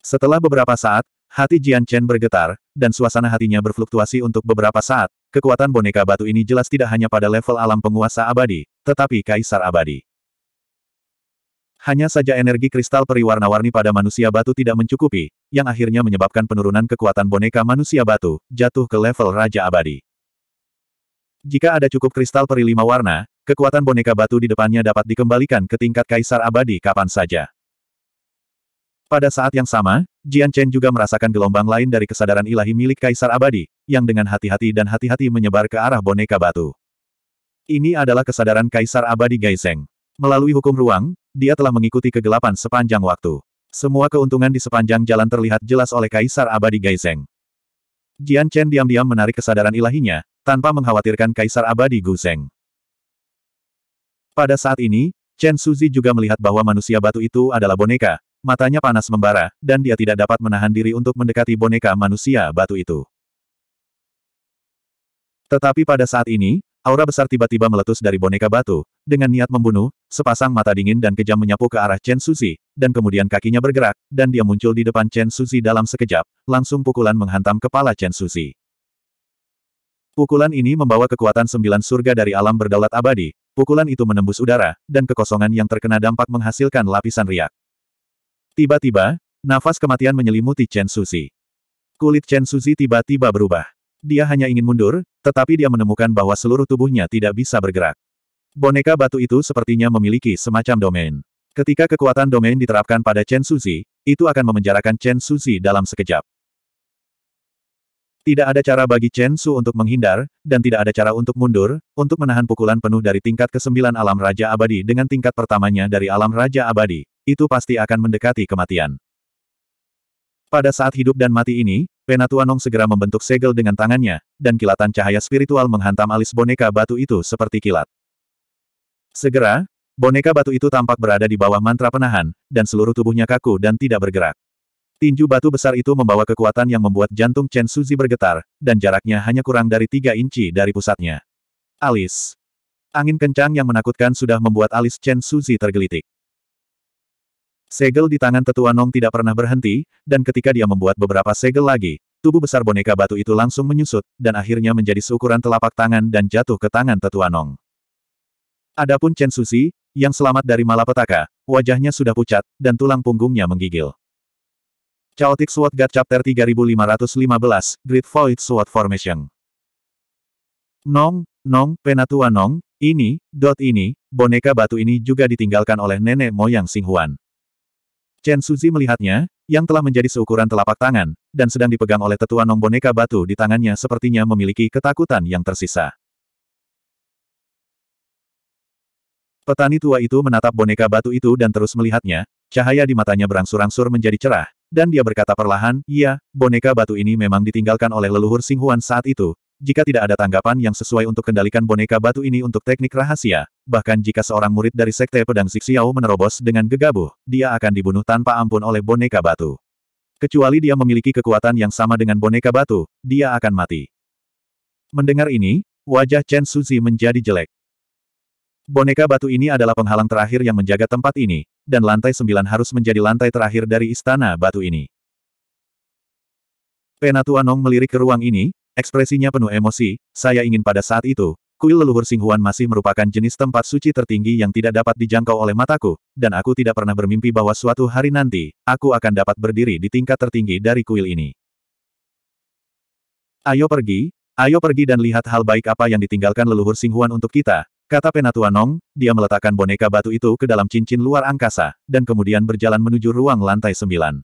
Setelah beberapa saat, hati Jian Chen bergetar, dan suasana hatinya berfluktuasi untuk beberapa saat. Kekuatan boneka batu ini jelas tidak hanya pada level alam penguasa abadi, tetapi kaisar abadi. Hanya saja energi kristal periwarna-warni pada manusia batu tidak mencukupi, yang akhirnya menyebabkan penurunan kekuatan boneka manusia batu, jatuh ke level Raja Abadi. Jika ada cukup kristal peri lima warna, kekuatan boneka batu di depannya dapat dikembalikan ke tingkat Kaisar Abadi kapan saja. Pada saat yang sama, Jian Chen juga merasakan gelombang lain dari kesadaran ilahi milik Kaisar Abadi, yang dengan hati-hati dan hati-hati menyebar ke arah boneka batu. Ini adalah kesadaran Kaisar Abadi Gaiseng. Melalui hukum ruang, dia telah mengikuti kegelapan sepanjang waktu. Semua keuntungan di sepanjang jalan terlihat jelas oleh Kaisar Abadi Gaizeng. Jian Chen diam-diam menarik kesadaran ilahinya, tanpa mengkhawatirkan Kaisar Abadi Guzeng. Pada saat ini, Chen Suzi juga melihat bahwa manusia batu itu adalah boneka, matanya panas membara, dan dia tidak dapat menahan diri untuk mendekati boneka manusia batu itu. Tetapi pada saat ini, Aura besar tiba-tiba meletus dari boneka batu, dengan niat membunuh, sepasang mata dingin dan kejam menyapu ke arah Chen Suzi, dan kemudian kakinya bergerak, dan dia muncul di depan Chen Suzi dalam sekejap, langsung pukulan menghantam kepala Chen Suzi. Pukulan ini membawa kekuatan sembilan surga dari alam berdaulat abadi, pukulan itu menembus udara, dan kekosongan yang terkena dampak menghasilkan lapisan riak. Tiba-tiba, nafas kematian menyelimuti Chen Suzi. Kulit Chen Suzi tiba-tiba berubah. Dia hanya ingin mundur, tetapi dia menemukan bahwa seluruh tubuhnya tidak bisa bergerak. Boneka batu itu sepertinya memiliki semacam domain. Ketika kekuatan domain diterapkan pada Chen Suzi, itu akan memenjarakan Chen Suzi dalam sekejap. Tidak ada cara bagi Chen Su untuk menghindar, dan tidak ada cara untuk mundur, untuk menahan pukulan penuh dari tingkat kesembilan alam Raja Abadi dengan tingkat pertamanya dari alam Raja Abadi, itu pasti akan mendekati kematian. Pada saat hidup dan mati ini, Penatuanong segera membentuk segel dengan tangannya, dan kilatan cahaya spiritual menghantam alis boneka batu itu seperti kilat. Segera, boneka batu itu tampak berada di bawah mantra penahan, dan seluruh tubuhnya kaku dan tidak bergerak. Tinju batu besar itu membawa kekuatan yang membuat jantung Chen Suzi bergetar, dan jaraknya hanya kurang dari tiga inci dari pusatnya. Alis. Angin kencang yang menakutkan sudah membuat alis Chen Suzi tergelitik. Segel di tangan tetua Nong tidak pernah berhenti, dan ketika dia membuat beberapa segel lagi, tubuh besar boneka batu itu langsung menyusut, dan akhirnya menjadi seukuran telapak tangan dan jatuh ke tangan tetua Nong. Adapun Chen Susi, yang selamat dari malapetaka, wajahnya sudah pucat, dan tulang punggungnya menggigil. Chaotic Sword God Chapter 3515, Great Void Sword Formation. Nong, Nong, Penatua Nong, ini, dot ini, boneka batu ini juga ditinggalkan oleh nenek moyang Singhuan. Chen Suzi melihatnya, yang telah menjadi seukuran telapak tangan, dan sedang dipegang oleh tetua nong boneka batu di tangannya sepertinya memiliki ketakutan yang tersisa. Petani tua itu menatap boneka batu itu dan terus melihatnya, cahaya di matanya berangsur-angsur menjadi cerah, dan dia berkata perlahan, iya, boneka batu ini memang ditinggalkan oleh leluhur Singhuan saat itu, jika tidak ada tanggapan yang sesuai untuk kendalikan boneka batu ini untuk teknik rahasia, bahkan jika seorang murid dari Sekte Pedang Xiao menerobos dengan gegabah, dia akan dibunuh tanpa ampun oleh boneka batu. Kecuali dia memiliki kekuatan yang sama dengan boneka batu, dia akan mati. Mendengar ini, wajah Chen Suzi menjadi jelek. Boneka batu ini adalah penghalang terakhir yang menjaga tempat ini, dan lantai sembilan harus menjadi lantai terakhir dari istana batu ini. Penatua Nong melirik ke ruang ini, ekspresinya penuh emosi, saya ingin pada saat itu, kuil leluhur Singhuan masih merupakan jenis tempat suci tertinggi yang tidak dapat dijangkau oleh mataku, dan aku tidak pernah bermimpi bahwa suatu hari nanti, aku akan dapat berdiri di tingkat tertinggi dari kuil ini. Ayo pergi, ayo pergi dan lihat hal baik apa yang ditinggalkan leluhur Singhuan untuk kita, Kata Penatua Nong, dia meletakkan boneka batu itu ke dalam cincin luar angkasa, dan kemudian berjalan menuju ruang lantai sembilan.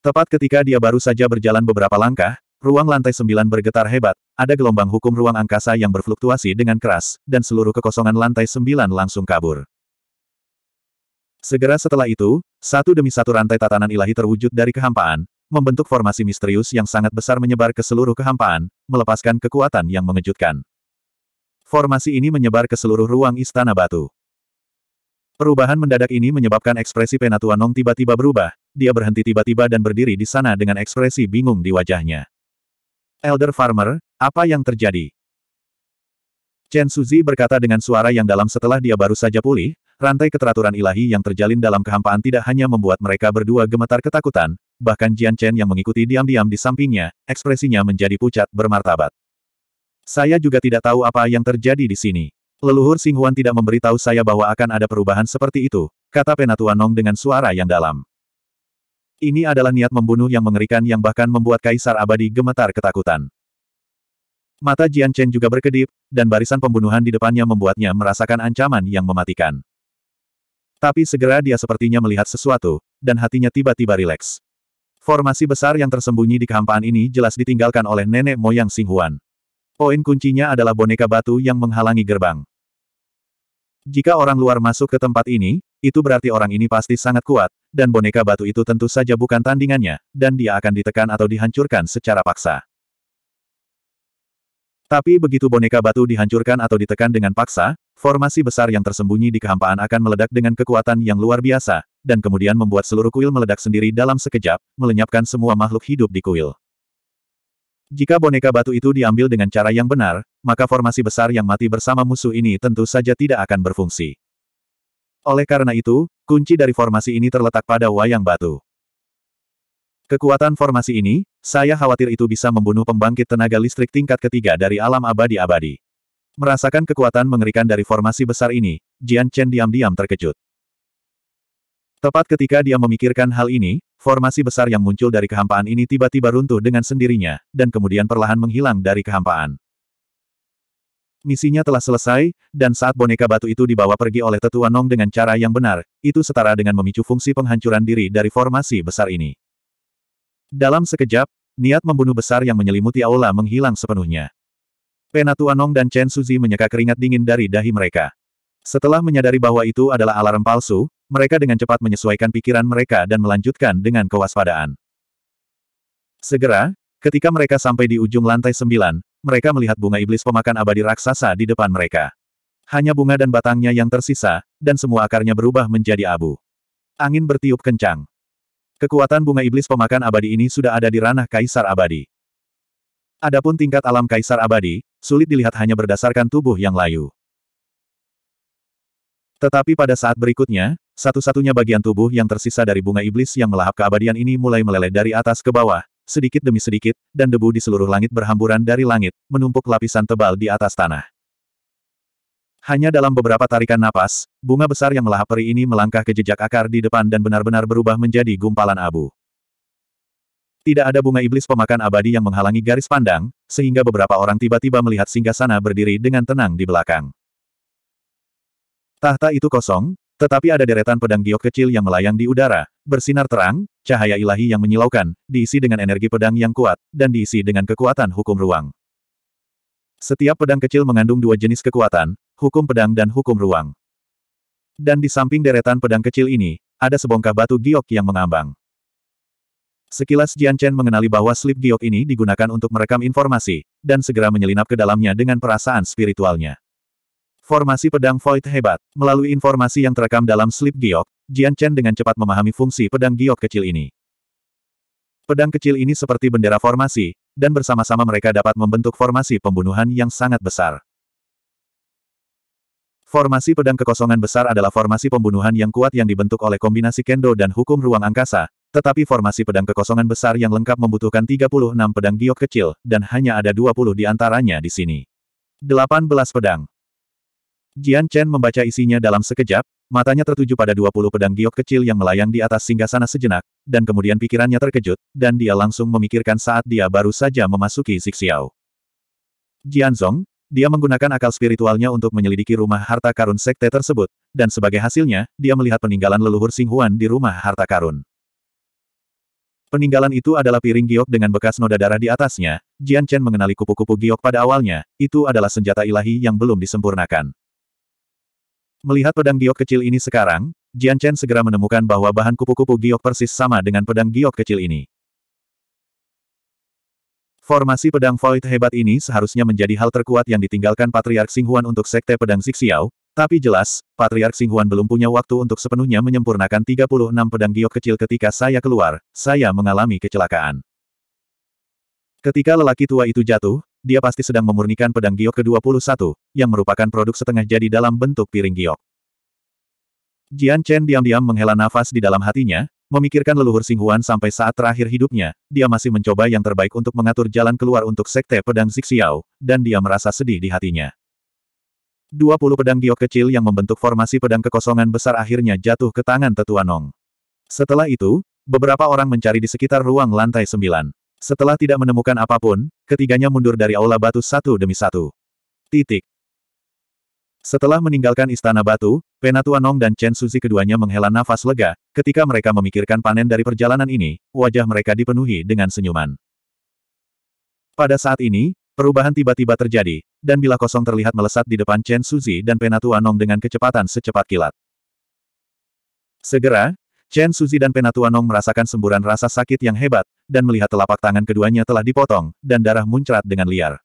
Tepat ketika dia baru saja berjalan beberapa langkah, ruang lantai sembilan bergetar hebat, ada gelombang hukum ruang angkasa yang berfluktuasi dengan keras, dan seluruh kekosongan lantai sembilan langsung kabur. Segera setelah itu, satu demi satu rantai tatanan ilahi terwujud dari kehampaan, membentuk formasi misterius yang sangat besar menyebar ke seluruh kehampaan, melepaskan kekuatan yang mengejutkan. Formasi ini menyebar ke seluruh ruang istana batu. Perubahan mendadak ini menyebabkan ekspresi Penatua Nong tiba-tiba berubah, dia berhenti tiba-tiba dan berdiri di sana dengan ekspresi bingung di wajahnya. Elder Farmer, apa yang terjadi? Chen Suzi berkata dengan suara yang dalam setelah dia baru saja pulih, rantai keteraturan ilahi yang terjalin dalam kehampaan tidak hanya membuat mereka berdua gemetar ketakutan, bahkan Jian Chen yang mengikuti diam-diam di sampingnya, ekspresinya menjadi pucat bermartabat. Saya juga tidak tahu apa yang terjadi di sini. Leluhur Singhuan tidak memberitahu saya bahwa akan ada perubahan seperti itu, kata Penatua Nong dengan suara yang dalam. Ini adalah niat membunuh yang mengerikan yang bahkan membuat Kaisar Abadi gemetar ketakutan. Mata Jian Chen juga berkedip, dan barisan pembunuhan di depannya membuatnya merasakan ancaman yang mematikan. Tapi segera dia sepertinya melihat sesuatu, dan hatinya tiba-tiba rileks. Formasi besar yang tersembunyi di kehampaan ini jelas ditinggalkan oleh nenek moyang Singhuan. Poin kuncinya adalah boneka batu yang menghalangi gerbang. Jika orang luar masuk ke tempat ini, itu berarti orang ini pasti sangat kuat, dan boneka batu itu tentu saja bukan tandingannya, dan dia akan ditekan atau dihancurkan secara paksa. Tapi begitu boneka batu dihancurkan atau ditekan dengan paksa, formasi besar yang tersembunyi di kehampaan akan meledak dengan kekuatan yang luar biasa, dan kemudian membuat seluruh kuil meledak sendiri dalam sekejap, melenyapkan semua makhluk hidup di kuil. Jika boneka batu itu diambil dengan cara yang benar, maka formasi besar yang mati bersama musuh ini tentu saja tidak akan berfungsi. Oleh karena itu, kunci dari formasi ini terletak pada wayang batu. Kekuatan formasi ini, saya khawatir itu bisa membunuh pembangkit tenaga listrik tingkat ketiga dari alam abadi-abadi. Merasakan kekuatan mengerikan dari formasi besar ini, Jian Chen diam-diam terkejut. Tepat ketika dia memikirkan hal ini, formasi besar yang muncul dari kehampaan ini tiba-tiba runtuh dengan sendirinya, dan kemudian perlahan menghilang dari kehampaan. Misinya telah selesai, dan saat boneka batu itu dibawa pergi oleh tetua Nong dengan cara yang benar, itu setara dengan memicu fungsi penghancuran diri dari formasi besar ini. Dalam sekejap, niat membunuh besar yang menyelimuti aula menghilang sepenuhnya. Penatua Nong dan Chen Suzi menyeka keringat dingin dari dahi mereka. Setelah menyadari bahwa itu adalah alarm palsu, mereka dengan cepat menyesuaikan pikiran mereka dan melanjutkan dengan kewaspadaan. Segera, ketika mereka sampai di ujung lantai sembilan, mereka melihat bunga iblis pemakan abadi raksasa di depan mereka. Hanya bunga dan batangnya yang tersisa, dan semua akarnya berubah menjadi abu. Angin bertiup kencang. Kekuatan bunga iblis pemakan abadi ini sudah ada di ranah kaisar abadi. Adapun tingkat alam kaisar abadi, sulit dilihat hanya berdasarkan tubuh yang layu. Tetapi pada saat berikutnya, satu-satunya bagian tubuh yang tersisa dari bunga iblis yang melahap keabadian ini mulai meleleh dari atas ke bawah, sedikit demi sedikit, dan debu di seluruh langit berhamburan dari langit, menumpuk lapisan tebal di atas tanah. Hanya dalam beberapa tarikan napas, bunga besar yang melahap peri ini melangkah ke jejak akar di depan dan benar-benar berubah menjadi gumpalan abu. Tidak ada bunga iblis pemakan abadi yang menghalangi garis pandang, sehingga beberapa orang tiba-tiba melihat singgasana berdiri dengan tenang di belakang. Tahta itu kosong, tetapi ada deretan pedang giok kecil yang melayang di udara, bersinar terang, cahaya ilahi yang menyilaukan, diisi dengan energi pedang yang kuat, dan diisi dengan kekuatan hukum ruang. Setiap pedang kecil mengandung dua jenis kekuatan, hukum pedang dan hukum ruang. Dan di samping deretan pedang kecil ini, ada sebongkah batu giok yang mengambang. Sekilas Jian Chen mengenali bahwa slip giok ini digunakan untuk merekam informasi, dan segera menyelinap ke dalamnya dengan perasaan spiritualnya. Formasi pedang Void hebat. Melalui informasi yang terekam dalam slip giok, Jian Chen dengan cepat memahami fungsi pedang giok kecil ini. Pedang kecil ini seperti bendera formasi, dan bersama-sama mereka dapat membentuk formasi pembunuhan yang sangat besar. Formasi pedang kekosongan besar adalah formasi pembunuhan yang kuat yang dibentuk oleh kombinasi kendo dan hukum ruang angkasa, tetapi formasi pedang kekosongan besar yang lengkap membutuhkan 36 pedang giok kecil, dan hanya ada 20 di antaranya di sini. 18 pedang Jian Chen membaca isinya dalam sekejap, Matanya tertuju pada 20 pedang giok kecil yang melayang di atas singgasana sejenak, dan kemudian pikirannya terkejut, dan dia langsung memikirkan saat dia baru saja memasuki Zixiao. Jianzong, dia menggunakan akal spiritualnya untuk menyelidiki rumah harta karun sekte tersebut, dan sebagai hasilnya, dia melihat peninggalan leluhur Singhuan di rumah harta karun. Peninggalan itu adalah piring giok dengan bekas noda darah di atasnya. Jian Chen mengenali kupu-kupu giok pada awalnya, itu adalah senjata ilahi yang belum disempurnakan. Melihat pedang giok kecil ini sekarang, Jian Chen segera menemukan bahwa bahan kupu-kupu giok persis sama dengan pedang giok kecil ini. Formasi pedang void hebat ini seharusnya menjadi hal terkuat yang ditinggalkan Patriark Singhuan untuk Sekte Pedang Xixiao, tapi jelas, Patriark Singhuan belum punya waktu untuk sepenuhnya menyempurnakan 36 pedang giok kecil ketika saya keluar, saya mengalami kecelakaan. Ketika lelaki tua itu jatuh, dia pasti sedang memurnikan pedang giok ke-21, yang merupakan produk setengah jadi dalam bentuk piring giok. Jian Chen diam-diam menghela nafas di dalam hatinya, memikirkan leluhur Singhuan sampai saat terakhir hidupnya, dia masih mencoba yang terbaik untuk mengatur jalan keluar untuk sekte pedang Zixiao, dan dia merasa sedih di hatinya. 20 pedang giok kecil yang membentuk formasi pedang kekosongan besar akhirnya jatuh ke tangan tetua Nong. Setelah itu, beberapa orang mencari di sekitar ruang lantai 9. Setelah tidak menemukan apapun, ketiganya mundur dari aula batu satu demi satu. Titik. Setelah meninggalkan istana batu, Penatua Nong dan Chen Suzi keduanya menghela nafas lega, ketika mereka memikirkan panen dari perjalanan ini, wajah mereka dipenuhi dengan senyuman. Pada saat ini, perubahan tiba-tiba terjadi, dan bila kosong terlihat melesat di depan Chen Suzi dan Penatua Nong dengan kecepatan secepat kilat. Segera, Chen Suzi dan Penatuanong merasakan semburan rasa sakit yang hebat, dan melihat telapak tangan keduanya telah dipotong, dan darah muncrat dengan liar.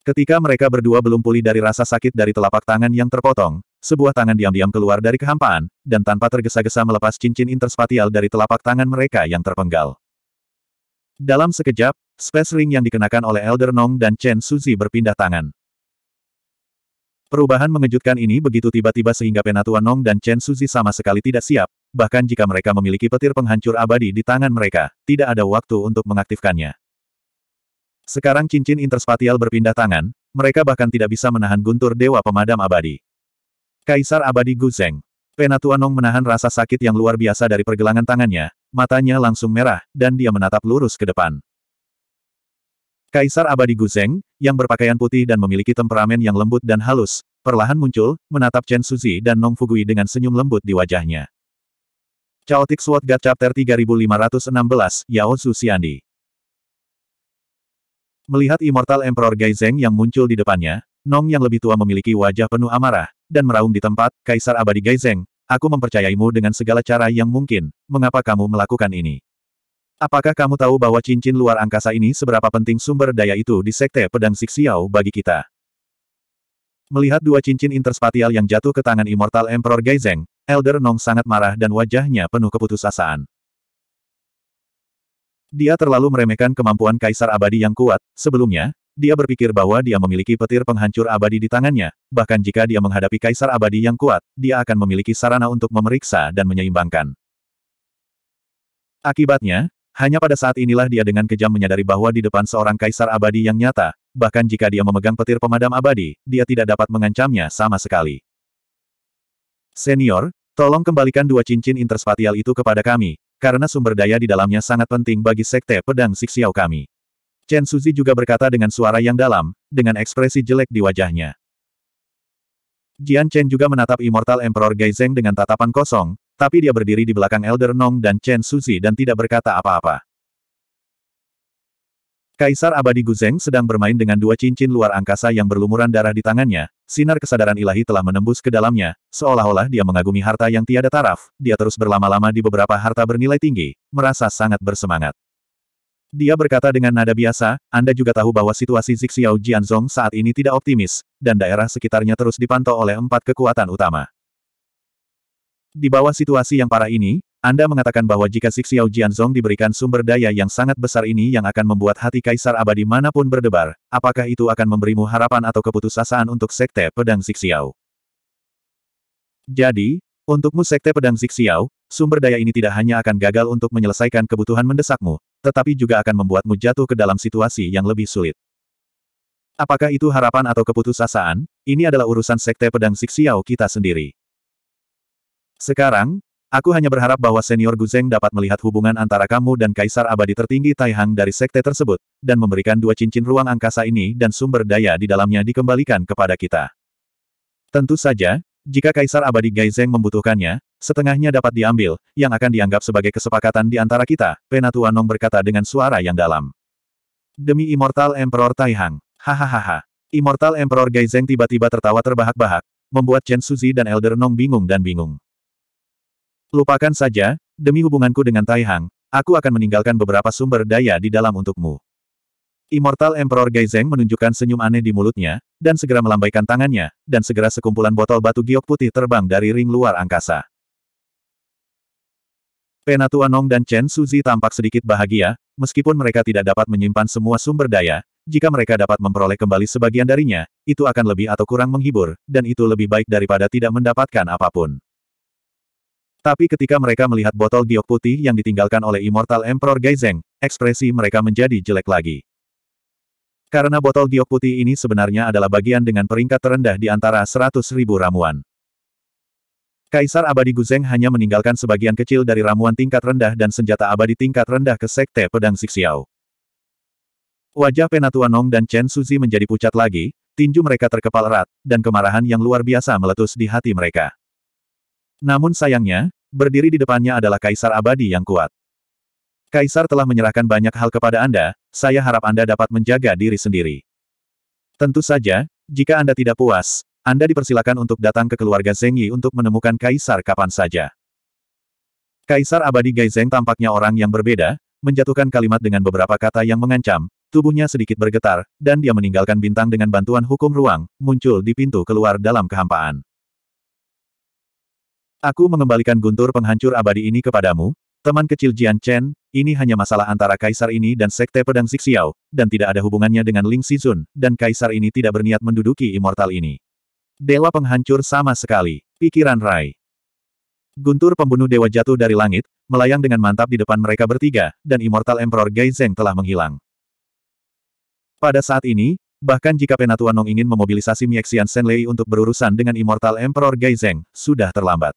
Ketika mereka berdua belum pulih dari rasa sakit dari telapak tangan yang terpotong, sebuah tangan diam-diam keluar dari kehampaan, dan tanpa tergesa-gesa melepas cincin interspatial dari telapak tangan mereka yang terpenggal. Dalam sekejap, space ring yang dikenakan oleh Elder Nong dan Chen Suzi berpindah tangan. Perubahan mengejutkan ini begitu tiba-tiba sehingga Penatuan Nong dan Chen Suzi sama sekali tidak siap, bahkan jika mereka memiliki petir penghancur abadi di tangan mereka, tidak ada waktu untuk mengaktifkannya. Sekarang cincin interspatial berpindah tangan, mereka bahkan tidak bisa menahan guntur Dewa Pemadam Abadi. Kaisar Abadi Guzeng. Penatuan Nong menahan rasa sakit yang luar biasa dari pergelangan tangannya, matanya langsung merah, dan dia menatap lurus ke depan. Kaisar Abadi Guzeng, yang berpakaian putih dan memiliki temperamen yang lembut dan halus, perlahan muncul, menatap Chen Suzi dan Nong Fugui dengan senyum lembut di wajahnya. Chaotic Sword God Chapter 3516, Yao Xiandi. Melihat Immortal Emperor Zeng yang muncul di depannya, Nong yang lebih tua memiliki wajah penuh amarah, dan meraung di tempat, Kaisar Abadi Zeng, aku mempercayaimu dengan segala cara yang mungkin, mengapa kamu melakukan ini? Apakah kamu tahu bahwa cincin luar angkasa ini seberapa penting sumber daya itu di Sekte Pedang Siksiao bagi kita? Melihat dua cincin interspatial yang jatuh ke tangan Immortal Emperor Geizeng, Elder Nong sangat marah dan wajahnya penuh keputusasaan. Dia terlalu meremehkan kemampuan Kaisar Abadi yang kuat. Sebelumnya, dia berpikir bahwa dia memiliki petir penghancur abadi di tangannya, bahkan jika dia menghadapi Kaisar Abadi yang kuat, dia akan memiliki sarana untuk memeriksa dan menyeimbangkan. Akibatnya, hanya pada saat inilah dia dengan kejam menyadari bahwa di depan seorang kaisar abadi yang nyata, bahkan jika dia memegang petir pemadam abadi, dia tidak dapat mengancamnya sama sekali. Senior, tolong kembalikan dua cincin interspatial itu kepada kami, karena sumber daya di dalamnya sangat penting bagi sekte pedang Siksiao kami. Chen Suzi juga berkata dengan suara yang dalam, dengan ekspresi jelek di wajahnya. Jian Chen juga menatap Immortal Emperor Zeng dengan tatapan kosong, tapi dia berdiri di belakang Elder Nong dan Chen Suzi dan tidak berkata apa-apa. Kaisar Abadi Guzeng sedang bermain dengan dua cincin luar angkasa yang berlumuran darah di tangannya, sinar kesadaran ilahi telah menembus ke dalamnya, seolah-olah dia mengagumi harta yang tiada taraf, dia terus berlama-lama di beberapa harta bernilai tinggi, merasa sangat bersemangat. Dia berkata dengan nada biasa, Anda juga tahu bahwa situasi Zixiao Jianzong saat ini tidak optimis, dan daerah sekitarnya terus dipantau oleh empat kekuatan utama. Di bawah situasi yang parah ini, Anda mengatakan bahwa jika Xiao Jianzong diberikan sumber daya yang sangat besar ini yang akan membuat hati kaisar abadi manapun berdebar, apakah itu akan memberimu harapan atau keputusasaan untuk sekte pedang Xiao? Jadi, untukmu sekte pedang Xiao, sumber daya ini tidak hanya akan gagal untuk menyelesaikan kebutuhan mendesakmu, tetapi juga akan membuatmu jatuh ke dalam situasi yang lebih sulit. Apakah itu harapan atau keputusasaan? Ini adalah urusan sekte pedang Xiao kita sendiri. Sekarang, aku hanya berharap bahwa senior Gu Zeng dapat melihat hubungan antara kamu dan Kaisar Abadi Tertinggi Taihang dari sekte tersebut, dan memberikan dua cincin ruang angkasa ini dan sumber daya di dalamnya dikembalikan kepada kita. Tentu saja, jika Kaisar Abadi Zeng membutuhkannya, setengahnya dapat diambil, yang akan dianggap sebagai kesepakatan di antara kita, Penatua Nong berkata dengan suara yang dalam. Demi Immortal Emperor Taihang, hahaha. Immortal Emperor Zeng tiba-tiba tertawa terbahak-bahak, membuat Chen Suzi dan Elder Nong bingung dan bingung. Lupakan saja, demi hubunganku dengan Taihang, aku akan meninggalkan beberapa sumber daya di dalam untukmu. Immortal Emperor Geizeng menunjukkan senyum aneh di mulutnya, dan segera melambaikan tangannya, dan segera sekumpulan botol batu giok putih terbang dari ring luar angkasa. Penatua Nong dan Chen Suzi tampak sedikit bahagia, meskipun mereka tidak dapat menyimpan semua sumber daya, jika mereka dapat memperoleh kembali sebagian darinya, itu akan lebih atau kurang menghibur, dan itu lebih baik daripada tidak mendapatkan apapun. Tapi ketika mereka melihat botol giok putih yang ditinggalkan oleh Immortal Emperor Gaizeng, ekspresi mereka menjadi jelek lagi. Karena botol giok putih ini sebenarnya adalah bagian dengan peringkat terendah di antara seratus ribu ramuan. Kaisar Abadi Guzeng hanya meninggalkan sebagian kecil dari ramuan tingkat rendah dan senjata abadi tingkat rendah ke Sekte Pedang Sixiao. Wajah Penatua Nong dan Chen Suzi menjadi pucat lagi, tinju mereka terkepal erat, dan kemarahan yang luar biasa meletus di hati mereka. Namun sayangnya, berdiri di depannya adalah kaisar abadi yang kuat. Kaisar telah menyerahkan banyak hal kepada Anda, saya harap Anda dapat menjaga diri sendiri. Tentu saja, jika Anda tidak puas, Anda dipersilakan untuk datang ke keluarga Zeng untuk menemukan Kaisar kapan saja. Kaisar abadi Gai tampaknya orang yang berbeda, menjatuhkan kalimat dengan beberapa kata yang mengancam, tubuhnya sedikit bergetar, dan dia meninggalkan bintang dengan bantuan hukum ruang, muncul di pintu keluar dalam kehampaan. Aku mengembalikan guntur penghancur abadi ini kepadamu, teman kecil Jian Chen, ini hanya masalah antara kaisar ini dan sekte pedang Zixiao, dan tidak ada hubungannya dengan Ling Xizun, dan kaisar ini tidak berniat menduduki immortal ini. Dewa penghancur sama sekali, pikiran Rai. Guntur pembunuh dewa jatuh dari langit, melayang dengan mantap di depan mereka bertiga, dan Immortal Emperor Gai Zeng telah menghilang. Pada saat ini, bahkan jika Penatua Nong ingin memobilisasi Miexian Senlei untuk berurusan dengan Immortal Emperor Gai Zeng, sudah terlambat.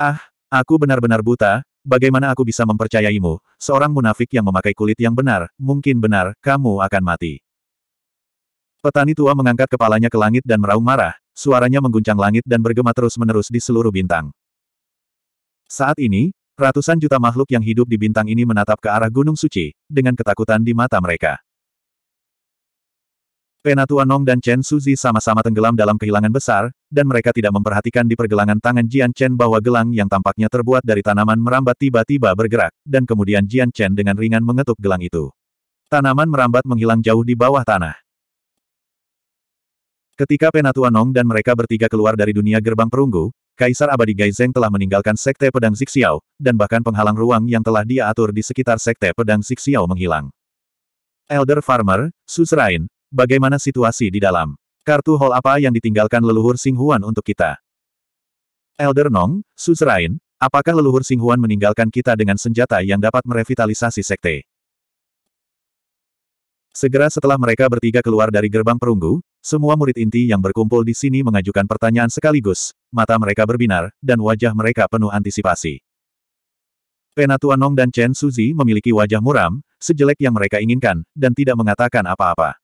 Ah, aku benar-benar buta, bagaimana aku bisa mempercayaimu, seorang munafik yang memakai kulit yang benar, mungkin benar, kamu akan mati. Petani tua mengangkat kepalanya ke langit dan meraung marah, suaranya mengguncang langit dan bergema terus-menerus di seluruh bintang. Saat ini, ratusan juta makhluk yang hidup di bintang ini menatap ke arah Gunung Suci, dengan ketakutan di mata mereka. Penatua Nong dan Chen Suzi sama-sama tenggelam dalam kehilangan besar, dan mereka tidak memperhatikan di pergelangan tangan Jian Chen bahwa gelang yang tampaknya terbuat dari tanaman merambat tiba-tiba bergerak, dan kemudian Jian Chen dengan ringan mengetuk gelang itu. Tanaman merambat menghilang jauh di bawah tanah. Ketika Penatua Nong dan mereka bertiga keluar dari dunia gerbang perunggu, Kaisar Abadi Gaizeng telah meninggalkan Sekte Pedang Zixiao, dan bahkan penghalang ruang yang telah dia atur di sekitar Sekte Pedang Zixiao menghilang. Elder Farmer, Suzerain, Bagaimana situasi di dalam? Kartu hall apa yang ditinggalkan leluhur Singhuan untuk kita? Elder Nong, Suzerain, apakah leluhur Singhuan meninggalkan kita dengan senjata yang dapat merevitalisasi sekte? Segera setelah mereka bertiga keluar dari gerbang perunggu, semua murid inti yang berkumpul di sini mengajukan pertanyaan sekaligus, mata mereka berbinar, dan wajah mereka penuh antisipasi. Penatuan Nong dan Chen Suzi memiliki wajah muram, sejelek yang mereka inginkan, dan tidak mengatakan apa-apa.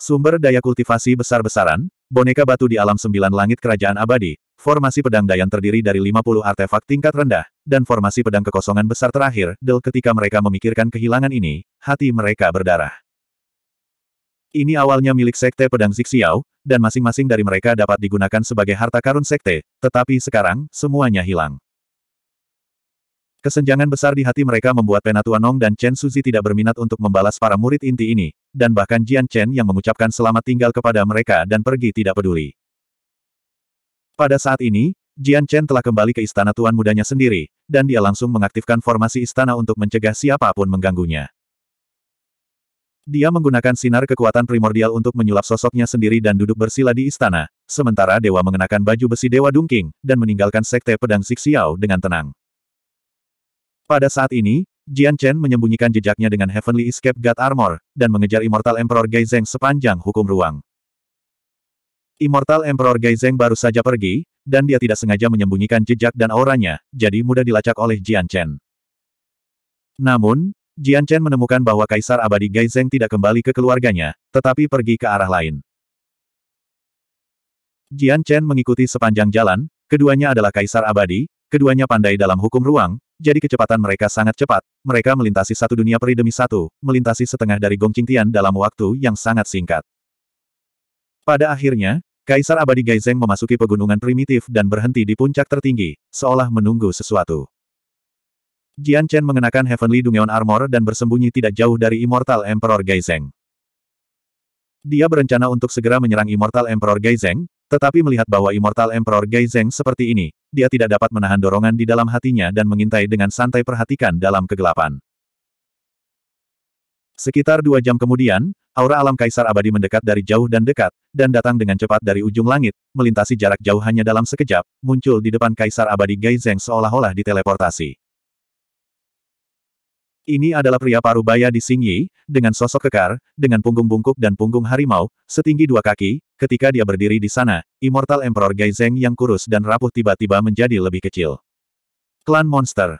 Sumber daya kultivasi besar-besaran, boneka batu di alam sembilan langit kerajaan abadi, formasi pedang Dayan terdiri dari 50 artefak tingkat rendah, dan formasi pedang kekosongan besar terakhir, Del ketika mereka memikirkan kehilangan ini, hati mereka berdarah. Ini awalnya milik Sekte Pedang Zixiao, dan masing-masing dari mereka dapat digunakan sebagai harta karun Sekte, tetapi sekarang, semuanya hilang. Kesenjangan besar di hati mereka membuat Penatua Nong dan Chen Suzi tidak berminat untuk membalas para murid inti ini, dan bahkan Jian Chen yang mengucapkan selamat tinggal kepada mereka dan pergi tidak peduli. Pada saat ini, Jian Chen telah kembali ke istana tuan mudanya sendiri, dan dia langsung mengaktifkan formasi istana untuk mencegah siapapun mengganggunya. Dia menggunakan sinar kekuatan primordial untuk menyulap sosoknya sendiri dan duduk bersila di istana, sementara dewa mengenakan baju besi dewa Dungking, dan meninggalkan sekte pedang Sixiao dengan tenang. Pada saat ini, Jian Chen menyembunyikan jejaknya dengan Heavenly Escape God Armor, dan mengejar Immortal Emperor Geizeng sepanjang hukum ruang. Immortal Emperor Geizeng baru saja pergi, dan dia tidak sengaja menyembunyikan jejak dan auranya, jadi mudah dilacak oleh Jian Chen. Namun, Jian Chen menemukan bahwa Kaisar Abadi Geizeng tidak kembali ke keluarganya, tetapi pergi ke arah lain. Jian Chen mengikuti sepanjang jalan, keduanya adalah Kaisar Abadi, keduanya pandai dalam hukum ruang, jadi kecepatan mereka sangat cepat, mereka melintasi satu dunia peri demi satu, melintasi setengah dari Gong Gongqingtian dalam waktu yang sangat singkat. Pada akhirnya, Kaisar Abadi Gaizeng memasuki pegunungan primitif dan berhenti di puncak tertinggi, seolah menunggu sesuatu. Jian Chen mengenakan Heavenly Dungeon Armor dan bersembunyi tidak jauh dari Immortal Emperor Gaizeng. Dia berencana untuk segera menyerang Immortal Emperor Gaizeng, tetapi melihat bahwa Immortal Emperor Gai Zeng seperti ini, dia tidak dapat menahan dorongan di dalam hatinya dan mengintai dengan santai perhatikan dalam kegelapan. Sekitar dua jam kemudian, aura alam kaisar abadi mendekat dari jauh dan dekat, dan datang dengan cepat dari ujung langit, melintasi jarak jauh hanya dalam sekejap, muncul di depan kaisar abadi Gai Zeng seolah-olah diteleportasi. Ini adalah pria paruh baya di Xingyi, dengan sosok kekar, dengan punggung bungkuk dan punggung harimau, setinggi dua kaki, Ketika dia berdiri di sana, Immortal Emperor Zeng yang kurus dan rapuh tiba-tiba menjadi lebih kecil. Klan Monster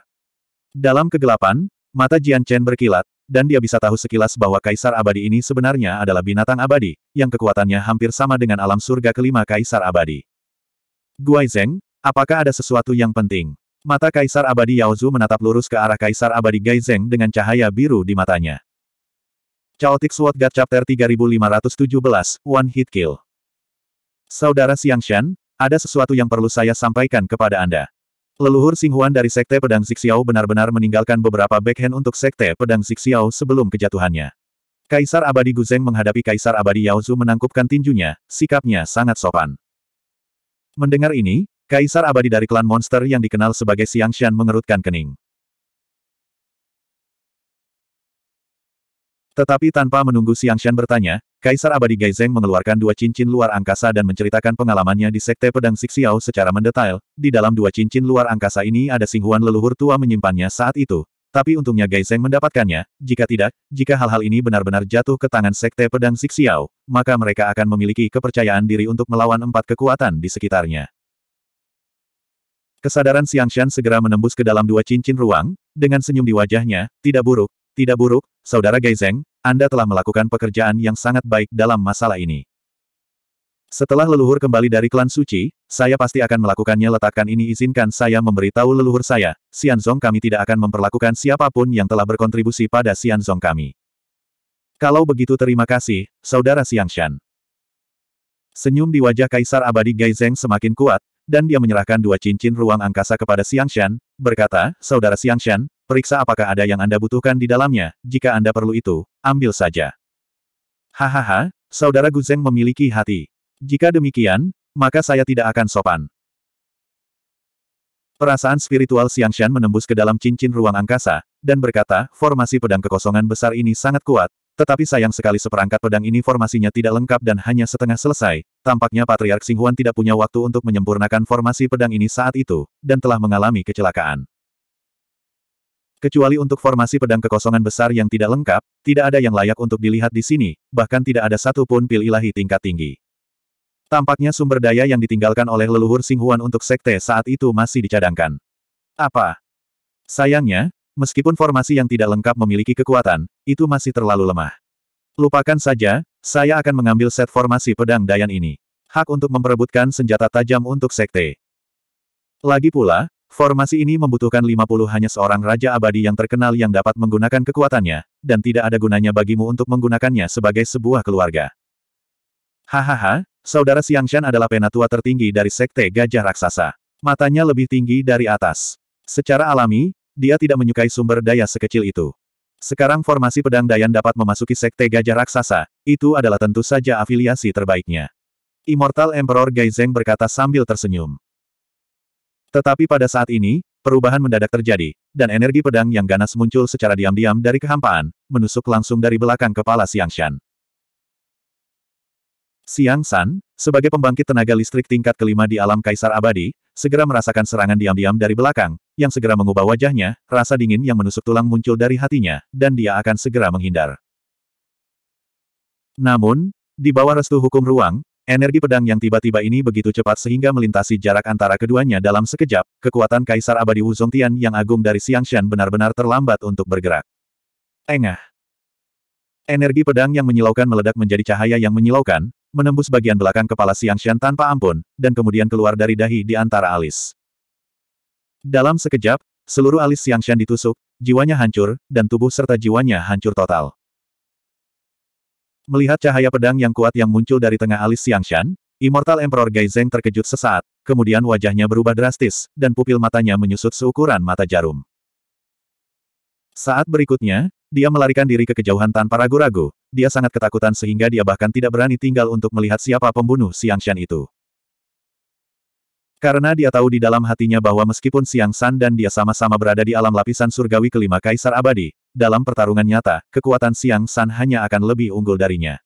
Dalam kegelapan, mata Jian Chen berkilat, dan dia bisa tahu sekilas bahwa Kaisar Abadi ini sebenarnya adalah binatang abadi, yang kekuatannya hampir sama dengan alam surga kelima Kaisar Abadi. Guai Zeng, apakah ada sesuatu yang penting? Mata Kaisar Abadi Yaozu menatap lurus ke arah Kaisar Abadi Zeng dengan cahaya biru di matanya. Chaotic Sword God Chapter 3517, One Hit Kill Saudara Xiangshan, ada sesuatu yang perlu saya sampaikan kepada Anda. Leluhur Singhuan dari Sekte Pedang Zixiao benar-benar meninggalkan beberapa backhand untuk Sekte Pedang Zixiao sebelum kejatuhannya. Kaisar Abadi Guzeng menghadapi Kaisar Abadi Yaozu menangkupkan tinjunya, sikapnya sangat sopan. Mendengar ini, Kaisar Abadi dari klan monster yang dikenal sebagai Xiangshan mengerutkan kening. Tetapi tanpa menunggu Xiangshan bertanya, Kaisar Abadi Geizeng mengeluarkan dua cincin luar angkasa dan menceritakan pengalamannya di Sekte Pedang Sixiao secara mendetail. Di dalam dua cincin luar angkasa ini ada singhuan leluhur tua menyimpannya saat itu. Tapi untungnya Geizeng mendapatkannya, jika tidak, jika hal-hal ini benar-benar jatuh ke tangan Sekte Pedang Sixiao, maka mereka akan memiliki kepercayaan diri untuk melawan empat kekuatan di sekitarnya. Kesadaran Xiangshan segera menembus ke dalam dua cincin ruang, dengan senyum di wajahnya, tidak buruk, tidak buruk, Saudara Geizeng. Anda telah melakukan pekerjaan yang sangat baik dalam masalah ini. Setelah leluhur kembali dari klan suci, saya pasti akan melakukannya letakkan ini izinkan saya memberitahu leluhur saya, Xianzong kami tidak akan memperlakukan siapapun yang telah berkontribusi pada Xianzong kami. Kalau begitu terima kasih, Saudara Xiangshan. Senyum di wajah Kaisar Abadi Geizeng semakin kuat, dan dia menyerahkan dua cincin ruang angkasa kepada Xiangshan, berkata, Saudara Xiangshan, periksa apakah ada yang Anda butuhkan di dalamnya, jika Anda perlu itu, ambil saja. Hahaha, saudara Guzeng memiliki hati. Jika demikian, maka saya tidak akan sopan. Perasaan spiritual Xiangshan menembus ke dalam cincin ruang angkasa, dan berkata, formasi pedang kekosongan besar ini sangat kuat, tetapi sayang sekali seperangkat pedang ini formasinya tidak lengkap dan hanya setengah selesai, tampaknya Patriark Singhuan tidak punya waktu untuk menyempurnakan formasi pedang ini saat itu, dan telah mengalami kecelakaan. Kecuali untuk formasi pedang kekosongan besar yang tidak lengkap, tidak ada yang layak untuk dilihat di sini, bahkan tidak ada satu pun pil ilahi tingkat tinggi. Tampaknya sumber daya yang ditinggalkan oleh leluhur Singhuan untuk sekte saat itu masih dicadangkan. Apa? Sayangnya, meskipun formasi yang tidak lengkap memiliki kekuatan, itu masih terlalu lemah. Lupakan saja, saya akan mengambil set formasi pedang Dayan ini. Hak untuk memperebutkan senjata tajam untuk sekte. Lagi pula, Formasi ini membutuhkan 50 hanya seorang Raja Abadi yang terkenal yang dapat menggunakan kekuatannya, dan tidak ada gunanya bagimu untuk menggunakannya sebagai sebuah keluarga. Hahaha, saudara Siang Shan adalah penatua tertinggi dari Sekte Gajah Raksasa. Matanya lebih tinggi dari atas. Secara alami, dia tidak menyukai sumber daya sekecil itu. Sekarang formasi pedang Dayan dapat memasuki Sekte Gajah Raksasa, itu adalah tentu saja afiliasi terbaiknya. Immortal Emperor Gaizeng berkata sambil tersenyum. Tetapi pada saat ini, perubahan mendadak terjadi, dan energi pedang yang ganas muncul secara diam-diam dari kehampaan, menusuk langsung dari belakang kepala Siang Shan. Siang San, sebagai pembangkit tenaga listrik tingkat kelima di alam Kaisar Abadi, segera merasakan serangan diam-diam dari belakang, yang segera mengubah wajahnya, rasa dingin yang menusuk tulang muncul dari hatinya, dan dia akan segera menghindar. Namun, di bawah restu hukum ruang, Energi pedang yang tiba-tiba ini begitu cepat sehingga melintasi jarak antara keduanya dalam sekejap, kekuatan Kaisar Abadi Wu Zongtian yang agung dari Xiangshan benar-benar terlambat untuk bergerak. Engah. Energi pedang yang menyilaukan meledak menjadi cahaya yang menyilaukan, menembus bagian belakang kepala Xiangshan tanpa ampun, dan kemudian keluar dari dahi di antara alis. Dalam sekejap, seluruh alis Xiangshan ditusuk, jiwanya hancur, dan tubuh serta jiwanya hancur total. Melihat cahaya pedang yang kuat yang muncul dari tengah alis Xiangshan, Immortal Emperor Gaizeng terkejut sesaat, kemudian wajahnya berubah drastis, dan pupil matanya menyusut seukuran mata jarum. Saat berikutnya, dia melarikan diri ke kejauhan tanpa ragu-ragu, dia sangat ketakutan sehingga dia bahkan tidak berani tinggal untuk melihat siapa pembunuh Xiangshan itu. Karena dia tahu di dalam hatinya bahwa meskipun Siang San dan dia sama-sama berada di alam lapisan surgawi kelima Kaisar Abadi, dalam pertarungan nyata, kekuatan Siang San hanya akan lebih unggul darinya.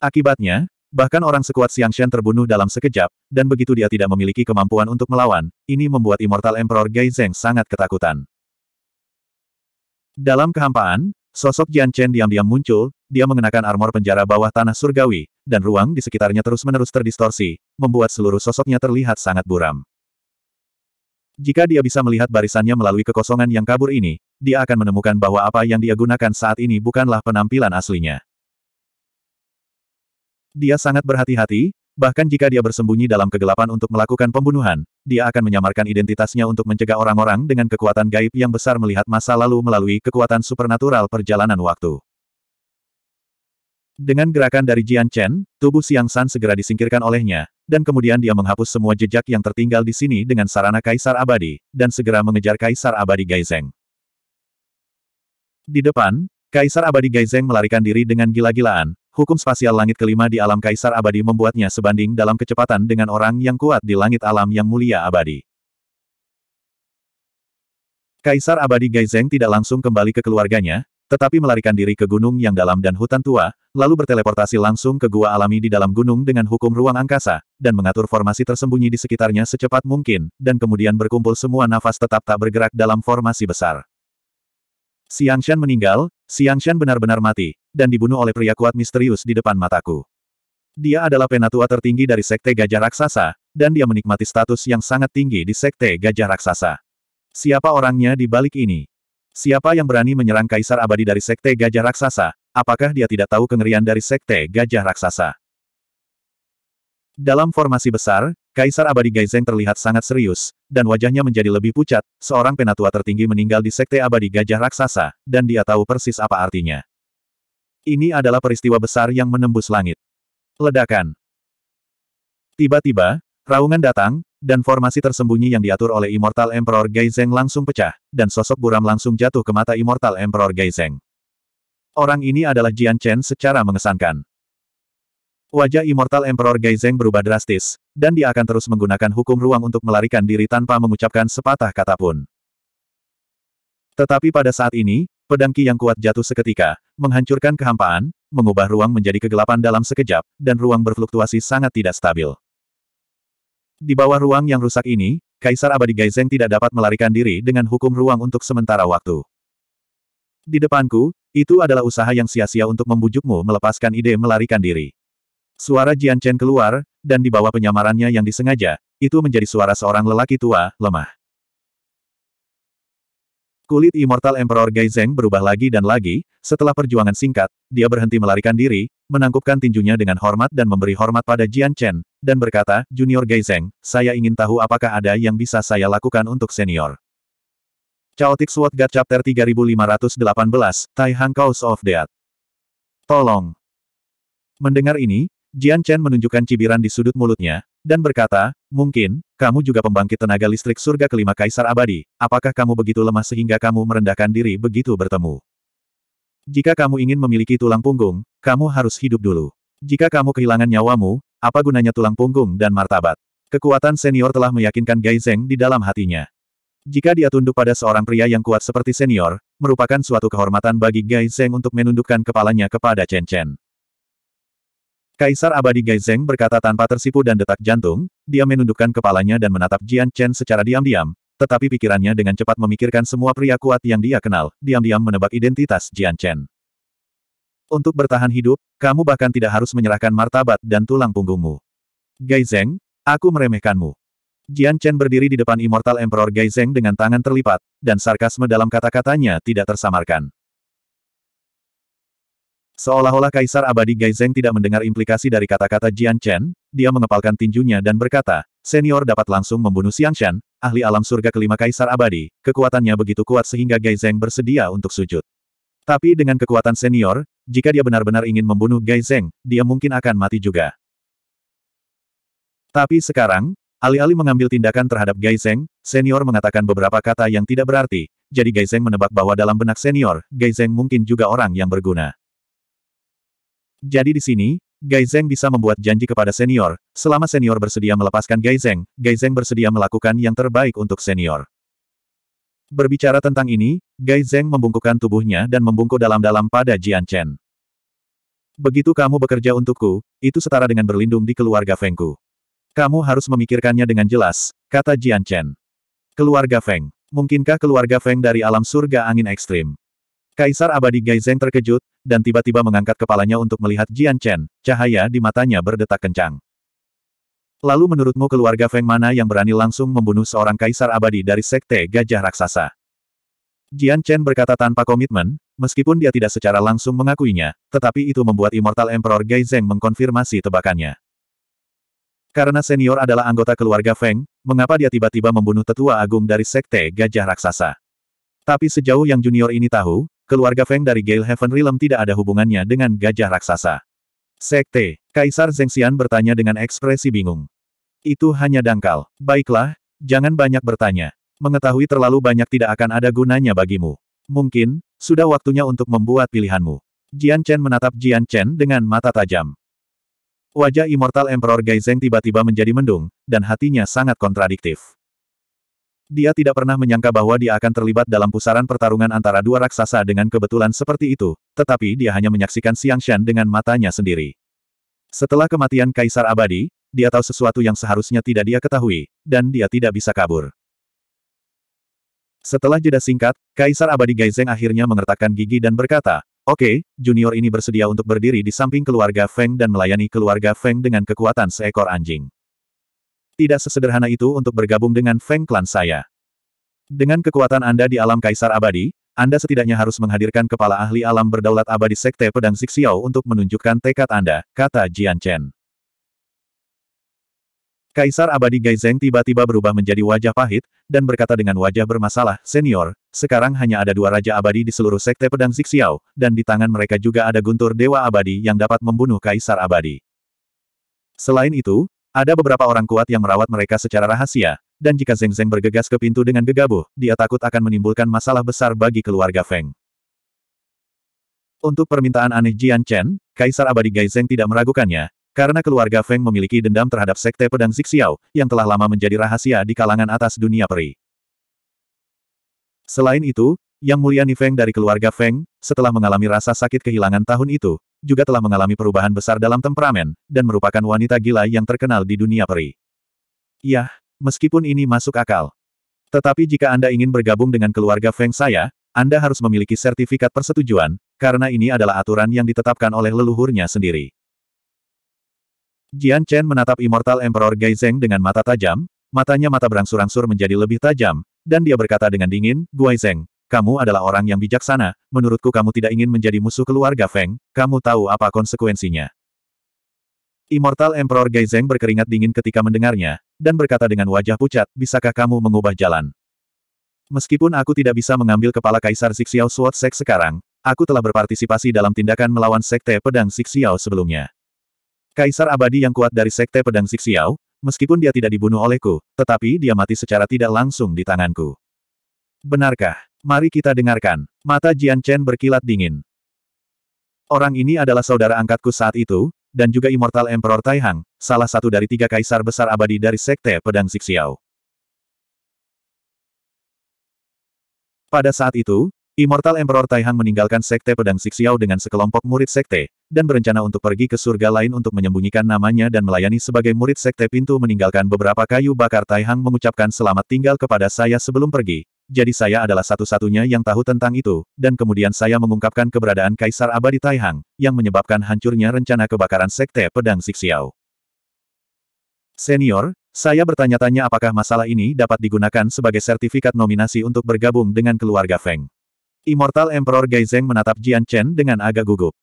Akibatnya, bahkan orang sekuat Siang Shen terbunuh dalam sekejap, dan begitu dia tidak memiliki kemampuan untuk melawan, ini membuat Immortal Emperor Gai Zeng sangat ketakutan. Dalam kehampaan, sosok Jian Chen diam-diam muncul, dia mengenakan armor penjara bawah tanah surgawi, dan ruang di sekitarnya terus-menerus terdistorsi, membuat seluruh sosoknya terlihat sangat buram. Jika dia bisa melihat barisannya melalui kekosongan yang kabur ini, dia akan menemukan bahwa apa yang dia gunakan saat ini bukanlah penampilan aslinya. Dia sangat berhati-hati, bahkan jika dia bersembunyi dalam kegelapan untuk melakukan pembunuhan, dia akan menyamarkan identitasnya untuk mencegah orang-orang dengan kekuatan gaib yang besar melihat masa lalu melalui kekuatan supernatural perjalanan waktu. Dengan gerakan dari Jian Chen, tubuh Siang San segera disingkirkan olehnya, dan kemudian dia menghapus semua jejak yang tertinggal di sini dengan sarana Kaisar Abadi, dan segera mengejar Kaisar Abadi Gaizeng. Di depan, Kaisar Abadi Gaizeng melarikan diri dengan gila-gilaan. Hukum spasial langit kelima di alam Kaisar Abadi membuatnya sebanding dalam kecepatan dengan orang yang kuat di langit alam yang mulia abadi. Kaisar Abadi Gaizeng tidak langsung kembali ke keluarganya, tetapi melarikan diri ke gunung yang dalam dan hutan tua, lalu berteleportasi langsung ke gua alami di dalam gunung dengan hukum ruang angkasa, dan mengatur formasi tersembunyi di sekitarnya secepat mungkin, dan kemudian berkumpul semua nafas tetap tak bergerak dalam formasi besar. Siang Shan meninggal, Siang Shan benar-benar mati, dan dibunuh oleh pria kuat misterius di depan mataku. Dia adalah penatua tertinggi dari Sekte Gajah Raksasa, dan dia menikmati status yang sangat tinggi di Sekte Gajah Raksasa. Siapa orangnya di balik ini? Siapa yang berani menyerang Kaisar Abadi dari Sekte Gajah Raksasa? Apakah dia tidak tahu kengerian dari Sekte Gajah Raksasa? Dalam formasi besar, Kaisar Abadi Gaizeng terlihat sangat serius, dan wajahnya menjadi lebih pucat, seorang penatua tertinggi meninggal di Sekte Abadi Gajah Raksasa, dan dia tahu persis apa artinya. Ini adalah peristiwa besar yang menembus langit. Ledakan. Tiba-tiba, raungan datang, dan formasi tersembunyi yang diatur oleh Immortal Emperor Gaizeng langsung pecah, dan sosok buram langsung jatuh ke mata Immortal Emperor Gaizeng. Orang ini adalah Jian Chen secara mengesankan. Wajah Immortal Emperor Geizeng berubah drastis, dan dia akan terus menggunakan hukum ruang untuk melarikan diri tanpa mengucapkan sepatah kata pun. Tetapi pada saat ini, pedang Ki yang kuat jatuh seketika, menghancurkan kehampaan, mengubah ruang menjadi kegelapan dalam sekejap, dan ruang berfluktuasi sangat tidak stabil. Di bawah ruang yang rusak ini, Kaisar Abadi Geizeng tidak dapat melarikan diri dengan hukum ruang untuk sementara waktu. Di depanku, itu adalah usaha yang sia-sia untuk membujukmu melepaskan ide melarikan diri. Suara Jian Chen keluar, dan di bawah penyamarannya yang disengaja, itu menjadi suara seorang lelaki tua, lemah. Kulit Immortal Emperor Geizeng berubah lagi dan lagi, setelah perjuangan singkat, dia berhenti melarikan diri, menangkupkan tinjunya dengan hormat dan memberi hormat pada Jian Chen, dan berkata, Junior Geizeng, saya ingin tahu apakah ada yang bisa saya lakukan untuk senior. Chaotic Sword God Chapter 3518, Tai Hang Cause of Death. Tolong. Mendengar ini, Jian Chen menunjukkan cibiran di sudut mulutnya, dan berkata, mungkin, kamu juga pembangkit tenaga listrik surga kelima kaisar abadi, apakah kamu begitu lemah sehingga kamu merendahkan diri begitu bertemu? Jika kamu ingin memiliki tulang punggung, kamu harus hidup dulu. Jika kamu kehilangan nyawamu, apa gunanya tulang punggung dan martabat? Kekuatan senior telah meyakinkan Gai Zeng di dalam hatinya. Jika dia tunduk pada seorang pria yang kuat seperti senior, merupakan suatu kehormatan bagi Gai Zeng untuk menundukkan kepalanya kepada Chen Chen. Kaisar abadi Gaizeng berkata tanpa tersipu dan detak jantung, dia menundukkan kepalanya dan menatap Jian Chen secara diam-diam, tetapi pikirannya dengan cepat memikirkan semua pria kuat yang dia kenal, diam-diam menebak identitas Jian Chen. Untuk bertahan hidup, kamu bahkan tidak harus menyerahkan martabat dan tulang punggungmu. Gaizeng, aku meremehkanmu. Jian Chen berdiri di depan Immortal Emperor Gaizeng dengan tangan terlipat, dan sarkasme dalam kata-katanya tidak tersamarkan. Seolah-olah Kaisar Abadi Gaizeng tidak mendengar implikasi dari kata-kata Jian Chen, dia mengepalkan tinjunya dan berkata, senior dapat langsung membunuh Xiang Chen, ahli alam surga kelima Kaisar Abadi, kekuatannya begitu kuat sehingga Gaizeng bersedia untuk sujud. Tapi dengan kekuatan senior, jika dia benar-benar ingin membunuh Gaizeng, dia mungkin akan mati juga. Tapi sekarang, alih-alih mengambil tindakan terhadap Gaizeng, senior mengatakan beberapa kata yang tidak berarti, jadi Gaizeng menebak bahwa dalam benak senior, Gaizeng mungkin juga orang yang berguna. Jadi di sini, Gai Zeng bisa membuat janji kepada senior, selama senior bersedia melepaskan Gai Zeng, Gai Zeng bersedia melakukan yang terbaik untuk senior. Berbicara tentang ini, Gai Zeng membungkukkan tubuhnya dan membungkuk dalam-dalam pada Jian Chen. Begitu kamu bekerja untukku, itu setara dengan berlindung di keluarga Fengku. Kamu harus memikirkannya dengan jelas, kata Jian Chen. Keluarga Feng. Mungkinkah keluarga Feng dari alam surga angin ekstrim? Kaisar abadi Gaizeng terkejut, dan tiba-tiba mengangkat kepalanya untuk melihat Jian Chen, cahaya di matanya berdetak kencang. Lalu menurutmu keluarga Feng mana yang berani langsung membunuh seorang kaisar abadi dari sekte gajah raksasa? Jian Chen berkata tanpa komitmen, meskipun dia tidak secara langsung mengakuinya, tetapi itu membuat Immortal Emperor Gaizeng mengkonfirmasi tebakannya. Karena senior adalah anggota keluarga Feng, mengapa dia tiba-tiba membunuh tetua agung dari sekte gajah raksasa? Tapi sejauh yang junior ini tahu, keluarga Feng dari Gale Heaven Realm tidak ada hubungannya dengan gajah raksasa. Sekte, Kaisar Xian bertanya dengan ekspresi bingung. Itu hanya dangkal. Baiklah, jangan banyak bertanya. Mengetahui terlalu banyak tidak akan ada gunanya bagimu. Mungkin, sudah waktunya untuk membuat pilihanmu. Jian Chen menatap Jian Chen dengan mata tajam. Wajah Immortal Emperor Gaizeng tiba-tiba menjadi mendung, dan hatinya sangat kontradiktif. Dia tidak pernah menyangka bahwa dia akan terlibat dalam pusaran pertarungan antara dua raksasa dengan kebetulan seperti itu, tetapi dia hanya menyaksikan Xiang Shan dengan matanya sendiri. Setelah kematian Kaisar Abadi, dia tahu sesuatu yang seharusnya tidak dia ketahui, dan dia tidak bisa kabur. Setelah jeda singkat, Kaisar Abadi Gaizeng akhirnya mengertakkan gigi dan berkata, Oke, okay, junior ini bersedia untuk berdiri di samping keluarga Feng dan melayani keluarga Feng dengan kekuatan seekor anjing. Tidak sesederhana itu untuk bergabung dengan Feng Clan saya. Dengan kekuatan Anda di alam Kaisar Abadi, Anda setidaknya harus menghadirkan kepala ahli alam berdaulat abadi Sekte Pedang Zixiao untuk menunjukkan tekad Anda, kata Jian Chen. Kaisar Abadi Gaizeng tiba-tiba berubah menjadi wajah pahit, dan berkata dengan wajah bermasalah, Senior, sekarang hanya ada dua Raja Abadi di seluruh Sekte Pedang Zixiao, dan di tangan mereka juga ada guntur Dewa Abadi yang dapat membunuh Kaisar Abadi. Selain itu, ada beberapa orang kuat yang merawat mereka secara rahasia, dan jika Zeng Zeng bergegas ke pintu dengan gegabah, dia takut akan menimbulkan masalah besar bagi keluarga Feng. Untuk permintaan aneh Jian Chen, Kaisar Abadi Gai Zeng tidak meragukannya, karena keluarga Feng memiliki dendam terhadap sekte pedang Zixiao, yang telah lama menjadi rahasia di kalangan atas dunia peri. Selain itu, Yang Mulia Ni Feng dari keluarga Feng, setelah mengalami rasa sakit kehilangan tahun itu, juga telah mengalami perubahan besar dalam temperamen, dan merupakan wanita gila yang terkenal di dunia peri. Yah, meskipun ini masuk akal. Tetapi jika Anda ingin bergabung dengan keluarga Feng saya, Anda harus memiliki sertifikat persetujuan, karena ini adalah aturan yang ditetapkan oleh leluhurnya sendiri. Jian Chen menatap Immortal Emperor Gai Zeng dengan mata tajam, matanya mata berangsur-angsur menjadi lebih tajam, dan dia berkata dengan dingin, Guai Zeng, kamu adalah orang yang bijaksana, menurutku kamu tidak ingin menjadi musuh keluarga Feng, kamu tahu apa konsekuensinya. Immortal Emperor Geizeng berkeringat dingin ketika mendengarnya, dan berkata dengan wajah pucat, bisakah kamu mengubah jalan? Meskipun aku tidak bisa mengambil kepala Kaisar Sixiao Sword Sek sekarang, aku telah berpartisipasi dalam tindakan melawan Sekte Pedang Sixiao sebelumnya. Kaisar abadi yang kuat dari Sekte Pedang Sixiao, meskipun dia tidak dibunuh olehku, tetapi dia mati secara tidak langsung di tanganku. Benarkah? Mari kita dengarkan. Mata Jian Chen berkilat dingin. Orang ini adalah saudara angkatku saat itu, dan juga Immortal Emperor Taihang, salah satu dari tiga kaisar besar abadi dari Sekte Pedang Sixiao. Pada saat itu, Immortal Emperor Taihang meninggalkan Sekte Pedang Sixiao dengan sekelompok murid Sekte, dan berencana untuk pergi ke surga lain untuk menyembunyikan namanya dan melayani sebagai murid Sekte Pintu meninggalkan beberapa kayu bakar Taihang mengucapkan selamat tinggal kepada saya sebelum pergi, jadi saya adalah satu-satunya yang tahu tentang itu, dan kemudian saya mengungkapkan keberadaan Kaisar Abadi Taihang, yang menyebabkan hancurnya rencana kebakaran Sekte Pedang Sixiao. Senior, saya bertanya-tanya apakah masalah ini dapat digunakan sebagai sertifikat nominasi untuk bergabung dengan keluarga Feng. Immortal Emperor Zeng menatap Jian Chen dengan agak gugup.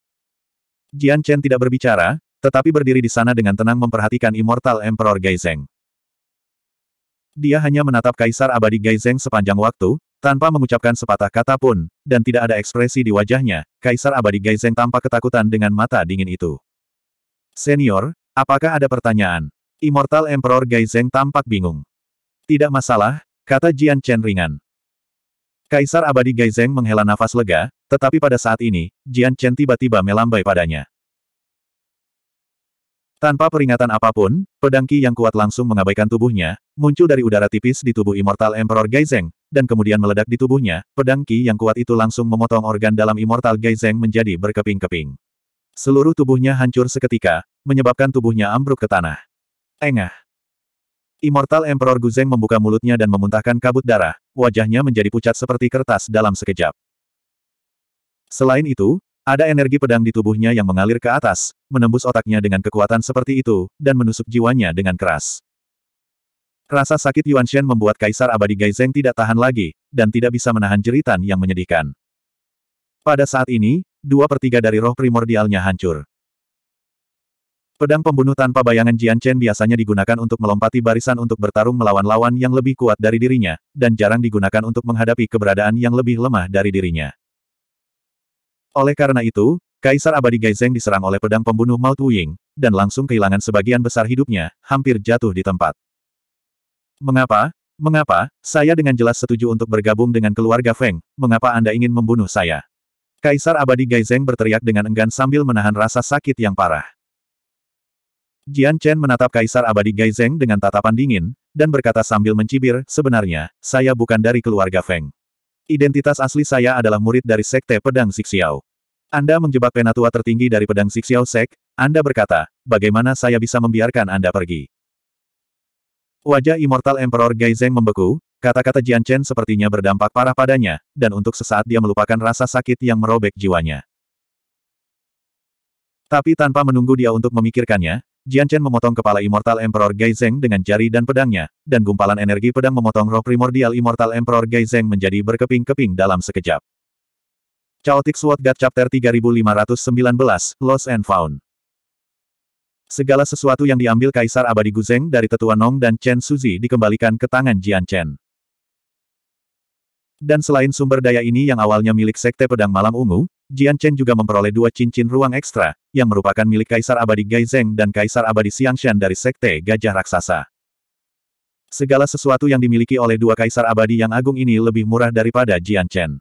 Jian Chen tidak berbicara, tetapi berdiri di sana dengan tenang memperhatikan Immortal Emperor Zeng. Dia hanya menatap Kaisar Abadi Gaizeng sepanjang waktu, tanpa mengucapkan sepatah kata pun, dan tidak ada ekspresi di wajahnya, Kaisar Abadi Gaizeng tampak ketakutan dengan mata dingin itu. Senior, apakah ada pertanyaan? Immortal Emperor Gaizeng tampak bingung. Tidak masalah, kata Jian Chen ringan. Kaisar Abadi Gaizeng menghela nafas lega, tetapi pada saat ini, Jian Chen tiba-tiba melambai padanya. Tanpa peringatan apapun, pedang Qi yang kuat langsung mengabaikan tubuhnya, muncul dari udara tipis di tubuh Immortal Emperor Geizeng, dan kemudian meledak di tubuhnya, pedang Qi yang kuat itu langsung memotong organ dalam Immortal Geizeng menjadi berkeping-keping. Seluruh tubuhnya hancur seketika, menyebabkan tubuhnya ambruk ke tanah. Engah. Immortal Emperor Guzeng membuka mulutnya dan memuntahkan kabut darah, wajahnya menjadi pucat seperti kertas dalam sekejap. Selain itu, ada energi pedang di tubuhnya yang mengalir ke atas, menembus otaknya dengan kekuatan seperti itu, dan menusuk jiwanya dengan keras. Rasa sakit Yuan Shen membuat Kaisar Abadi Gaizeng tidak tahan lagi, dan tidak bisa menahan jeritan yang menyedihkan. Pada saat ini, dua per tiga dari roh primordialnya hancur. Pedang pembunuh tanpa bayangan Jian Chen biasanya digunakan untuk melompati barisan untuk bertarung melawan lawan yang lebih kuat dari dirinya, dan jarang digunakan untuk menghadapi keberadaan yang lebih lemah dari dirinya. Oleh karena itu, Kaisar Abadi Gaizeng diserang oleh pedang pembunuh Mao Tuying, dan langsung kehilangan sebagian besar hidupnya, hampir jatuh di tempat. Mengapa? Mengapa? Saya dengan jelas setuju untuk bergabung dengan keluarga Feng, mengapa Anda ingin membunuh saya? Kaisar Abadi Gaizeng berteriak dengan enggan sambil menahan rasa sakit yang parah. Jian Chen menatap Kaisar Abadi Gaizeng dengan tatapan dingin, dan berkata sambil mencibir, sebenarnya, saya bukan dari keluarga Feng. Identitas asli saya adalah murid dari Sekte Pedang Siksiao. Anda menjebak penatua tertinggi dari Pedang Siksiao Sek, Anda berkata, bagaimana saya bisa membiarkan Anda pergi? Wajah Immortal Emperor Geizeng membeku, kata-kata Jian Chen sepertinya berdampak parah padanya, dan untuk sesaat dia melupakan rasa sakit yang merobek jiwanya. Tapi tanpa menunggu dia untuk memikirkannya, Jian Chen memotong kepala Immortal Emperor Gai Zeng dengan jari dan pedangnya, dan gumpalan energi pedang memotong roh primordial Immortal Emperor Gai Zeng menjadi berkeping-keping dalam sekejap. Chaotic Sword God Chapter 3519, Lost and Found Segala sesuatu yang diambil Kaisar Abadi Guzeng dari tetua Nong dan Chen Suzi dikembalikan ke tangan Jian Chen. Dan selain sumber daya ini yang awalnya milik Sekte Pedang Malam Ungu, Jian Chen juga memperoleh dua cincin ruang ekstra, yang merupakan milik Kaisar Abadi Gai Zeng dan Kaisar Abadi Xiangshan dari Sekte Gajah Raksasa. Segala sesuatu yang dimiliki oleh dua Kaisar Abadi yang agung ini lebih murah daripada Jian Chen.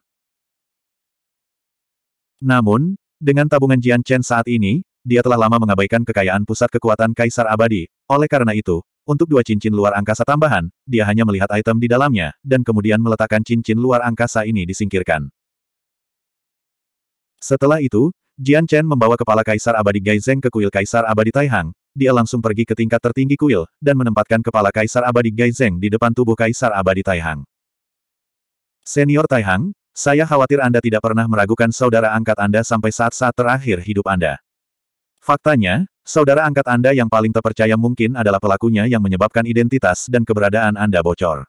Namun, dengan tabungan Jian Chen saat ini, dia telah lama mengabaikan kekayaan pusat kekuatan Kaisar Abadi, oleh karena itu, untuk dua cincin luar angkasa tambahan, dia hanya melihat item di dalamnya, dan kemudian meletakkan cincin luar angkasa ini disingkirkan. Setelah itu, Jian Chen membawa kepala Kaisar Abadi Gaizeng ke kuil Kaisar Abadi Taihang, dia langsung pergi ke tingkat tertinggi kuil, dan menempatkan kepala Kaisar Abadi Gaizeng di depan tubuh Kaisar Abadi Taihang. Senior Taihang, saya khawatir Anda tidak pernah meragukan saudara angkat Anda sampai saat-saat terakhir hidup Anda. Faktanya, Saudara angkat Anda yang paling terpercaya mungkin adalah pelakunya yang menyebabkan identitas dan keberadaan Anda bocor.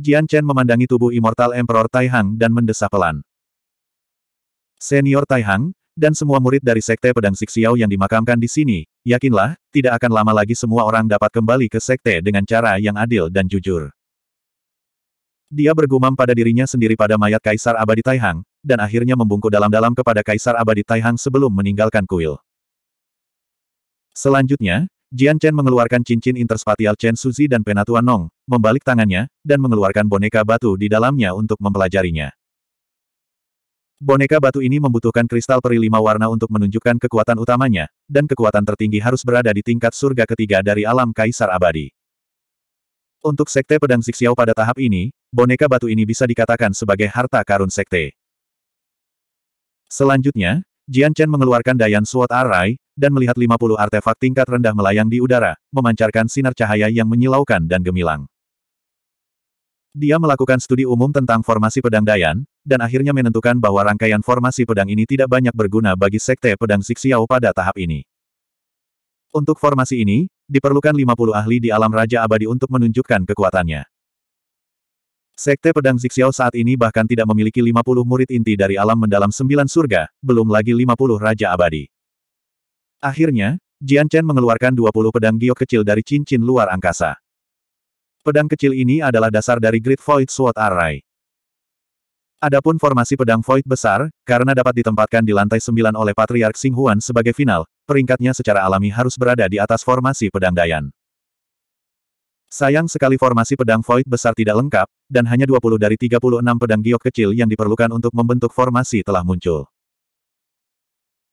Jian Chen memandangi tubuh Immortal Emperor Taihang dan mendesah pelan. Senior Taihang dan semua murid dari Sekte Pedang Sixiao yang dimakamkan di sini, yakinlah, tidak akan lama lagi semua orang dapat kembali ke Sekte dengan cara yang adil dan jujur. Dia bergumam pada dirinya sendiri pada mayat Kaisar Abadi Taihang, dan akhirnya membungkuk dalam-dalam kepada Kaisar Abadi Taihang sebelum meninggalkan kuil. Selanjutnya, Jian Chen mengeluarkan cincin interspatial Chen Suzi dan penatuan Nong, membalik tangannya, dan mengeluarkan boneka batu di dalamnya untuk mempelajarinya. Boneka batu ini membutuhkan kristal peri lima warna untuk menunjukkan kekuatan utamanya, dan kekuatan tertinggi harus berada di tingkat surga ketiga dari alam kaisar abadi. Untuk sekte pedang Zixiao pada tahap ini, boneka batu ini bisa dikatakan sebagai harta karun sekte. Selanjutnya, Jian Chen mengeluarkan Dayan Sword arai ah dan melihat 50 artefak tingkat rendah melayang di udara, memancarkan sinar cahaya yang menyilaukan dan gemilang. Dia melakukan studi umum tentang formasi pedang Dayan, dan akhirnya menentukan bahwa rangkaian formasi pedang ini tidak banyak berguna bagi Sekte Pedang Xiao pada tahap ini. Untuk formasi ini, diperlukan 50 ahli di alam Raja Abadi untuk menunjukkan kekuatannya. Sekte Pedang Zixiao saat ini bahkan tidak memiliki 50 murid inti dari alam mendalam sembilan surga, belum lagi 50 Raja Abadi. Akhirnya, Jian Chen mengeluarkan 20 pedang giok kecil dari cincin luar angkasa. Pedang kecil ini adalah dasar dari Great Void Sword Array. Adapun formasi pedang Void besar, karena dapat ditempatkan di lantai sembilan oleh Patriark Xinghuan sebagai final, peringkatnya secara alami harus berada di atas formasi pedang Dayan. Sayang sekali formasi pedang void besar tidak lengkap, dan hanya 20 dari 36 pedang giok kecil yang diperlukan untuk membentuk formasi telah muncul.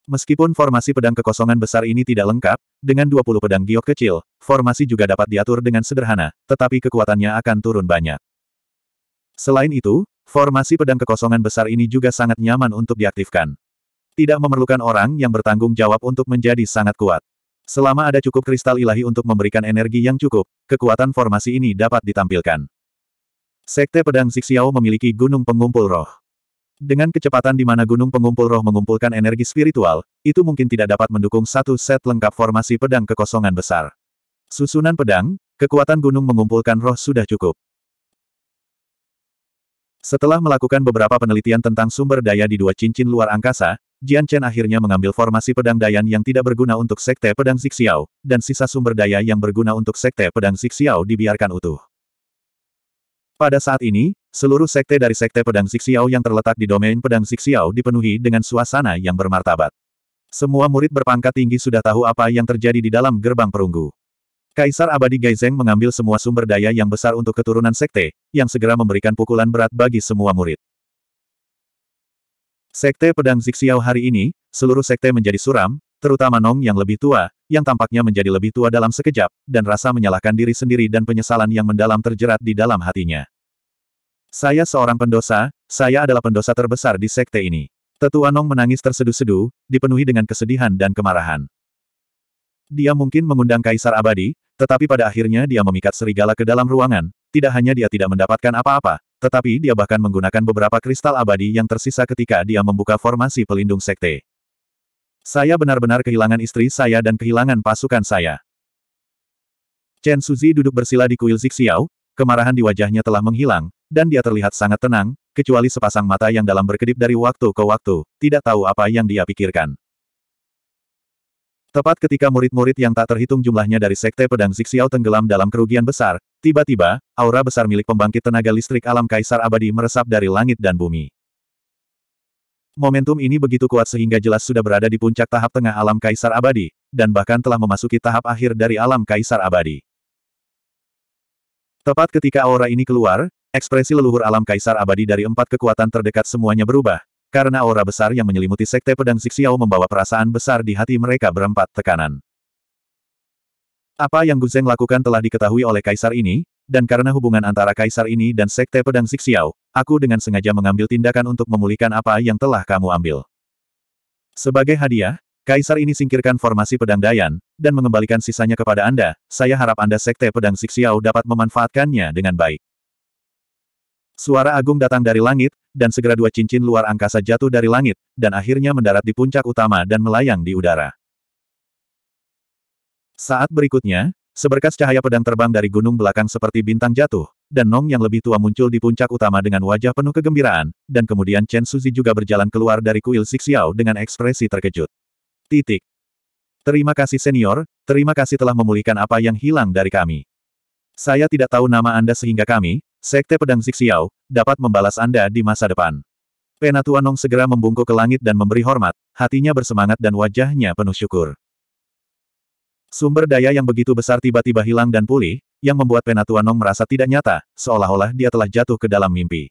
Meskipun formasi pedang kekosongan besar ini tidak lengkap, dengan 20 pedang giok kecil, formasi juga dapat diatur dengan sederhana, tetapi kekuatannya akan turun banyak. Selain itu, formasi pedang kekosongan besar ini juga sangat nyaman untuk diaktifkan. Tidak memerlukan orang yang bertanggung jawab untuk menjadi sangat kuat. Selama ada cukup kristal ilahi untuk memberikan energi yang cukup, kekuatan formasi ini dapat ditampilkan. Sekte Pedang Zixiao memiliki gunung pengumpul roh. Dengan kecepatan di mana gunung pengumpul roh mengumpulkan energi spiritual, itu mungkin tidak dapat mendukung satu set lengkap formasi pedang kekosongan besar. Susunan pedang, kekuatan gunung mengumpulkan roh sudah cukup. Setelah melakukan beberapa penelitian tentang sumber daya di dua cincin luar angkasa, Jian Chen akhirnya mengambil formasi pedang Dayan yang tidak berguna untuk Sekte Pedang Zixiao, dan sisa sumber daya yang berguna untuk Sekte Pedang Zixiao dibiarkan utuh. Pada saat ini, seluruh sekte dari Sekte Pedang Zixiao yang terletak di domain Pedang Zixiao dipenuhi dengan suasana yang bermartabat. Semua murid berpangkat tinggi sudah tahu apa yang terjadi di dalam gerbang perunggu. Kaisar Abadi Gaizeng mengambil semua sumber daya yang besar untuk keturunan sekte, yang segera memberikan pukulan berat bagi semua murid. Sekte Pedang Zixiao hari ini, seluruh sekte menjadi suram, terutama Nong yang lebih tua, yang tampaknya menjadi lebih tua dalam sekejap, dan rasa menyalahkan diri sendiri dan penyesalan yang mendalam terjerat di dalam hatinya. Saya seorang pendosa, saya adalah pendosa terbesar di sekte ini. Tetua Nong menangis tersedu-sedu, dipenuhi dengan kesedihan dan kemarahan. Dia mungkin mengundang Kaisar Abadi, tetapi pada akhirnya dia memikat serigala ke dalam ruangan, tidak hanya dia tidak mendapatkan apa-apa, tetapi dia bahkan menggunakan beberapa kristal abadi yang tersisa ketika dia membuka formasi pelindung sekte. Saya benar-benar kehilangan istri saya dan kehilangan pasukan saya. Chen Suzi duduk bersila di kuil Zixiao, kemarahan di wajahnya telah menghilang, dan dia terlihat sangat tenang, kecuali sepasang mata yang dalam berkedip dari waktu ke waktu, tidak tahu apa yang dia pikirkan. Tepat ketika murid-murid yang tak terhitung jumlahnya dari Sekte Pedang Zixiao tenggelam dalam kerugian besar, tiba-tiba, aura besar milik pembangkit tenaga listrik alam Kaisar Abadi meresap dari langit dan bumi. Momentum ini begitu kuat sehingga jelas sudah berada di puncak tahap tengah alam Kaisar Abadi, dan bahkan telah memasuki tahap akhir dari alam Kaisar Abadi. Tepat ketika aura ini keluar, ekspresi leluhur alam Kaisar Abadi dari empat kekuatan terdekat semuanya berubah, karena aura besar yang menyelimuti Sekte Pedang Zixiao membawa perasaan besar di hati mereka berempat tekanan. Apa yang Guzeng lakukan telah diketahui oleh kaisar ini, dan karena hubungan antara kaisar ini dan sekte pedang Zixiao, aku dengan sengaja mengambil tindakan untuk memulihkan apa yang telah kamu ambil. Sebagai hadiah, kaisar ini singkirkan formasi pedang Dayan, dan mengembalikan sisanya kepada Anda, saya harap Anda sekte pedang Zixiao dapat memanfaatkannya dengan baik. Suara agung datang dari langit, dan segera dua cincin luar angkasa jatuh dari langit, dan akhirnya mendarat di puncak utama dan melayang di udara. Saat berikutnya, seberkas cahaya pedang terbang dari gunung belakang seperti bintang jatuh, dan Nong yang lebih tua muncul di puncak utama dengan wajah penuh kegembiraan, dan kemudian Chen Suzi juga berjalan keluar dari kuil Sixiao dengan ekspresi terkejut. Titik. Terima kasih senior, terima kasih telah memulihkan apa yang hilang dari kami. Saya tidak tahu nama Anda sehingga kami, Sekte Pedang Zixiao, dapat membalas Anda di masa depan. Penatua Nong segera membungkuk ke langit dan memberi hormat, hatinya bersemangat dan wajahnya penuh syukur. Sumber daya yang begitu besar tiba-tiba hilang dan pulih, yang membuat Penatua Nong merasa tidak nyata, seolah-olah dia telah jatuh ke dalam mimpi.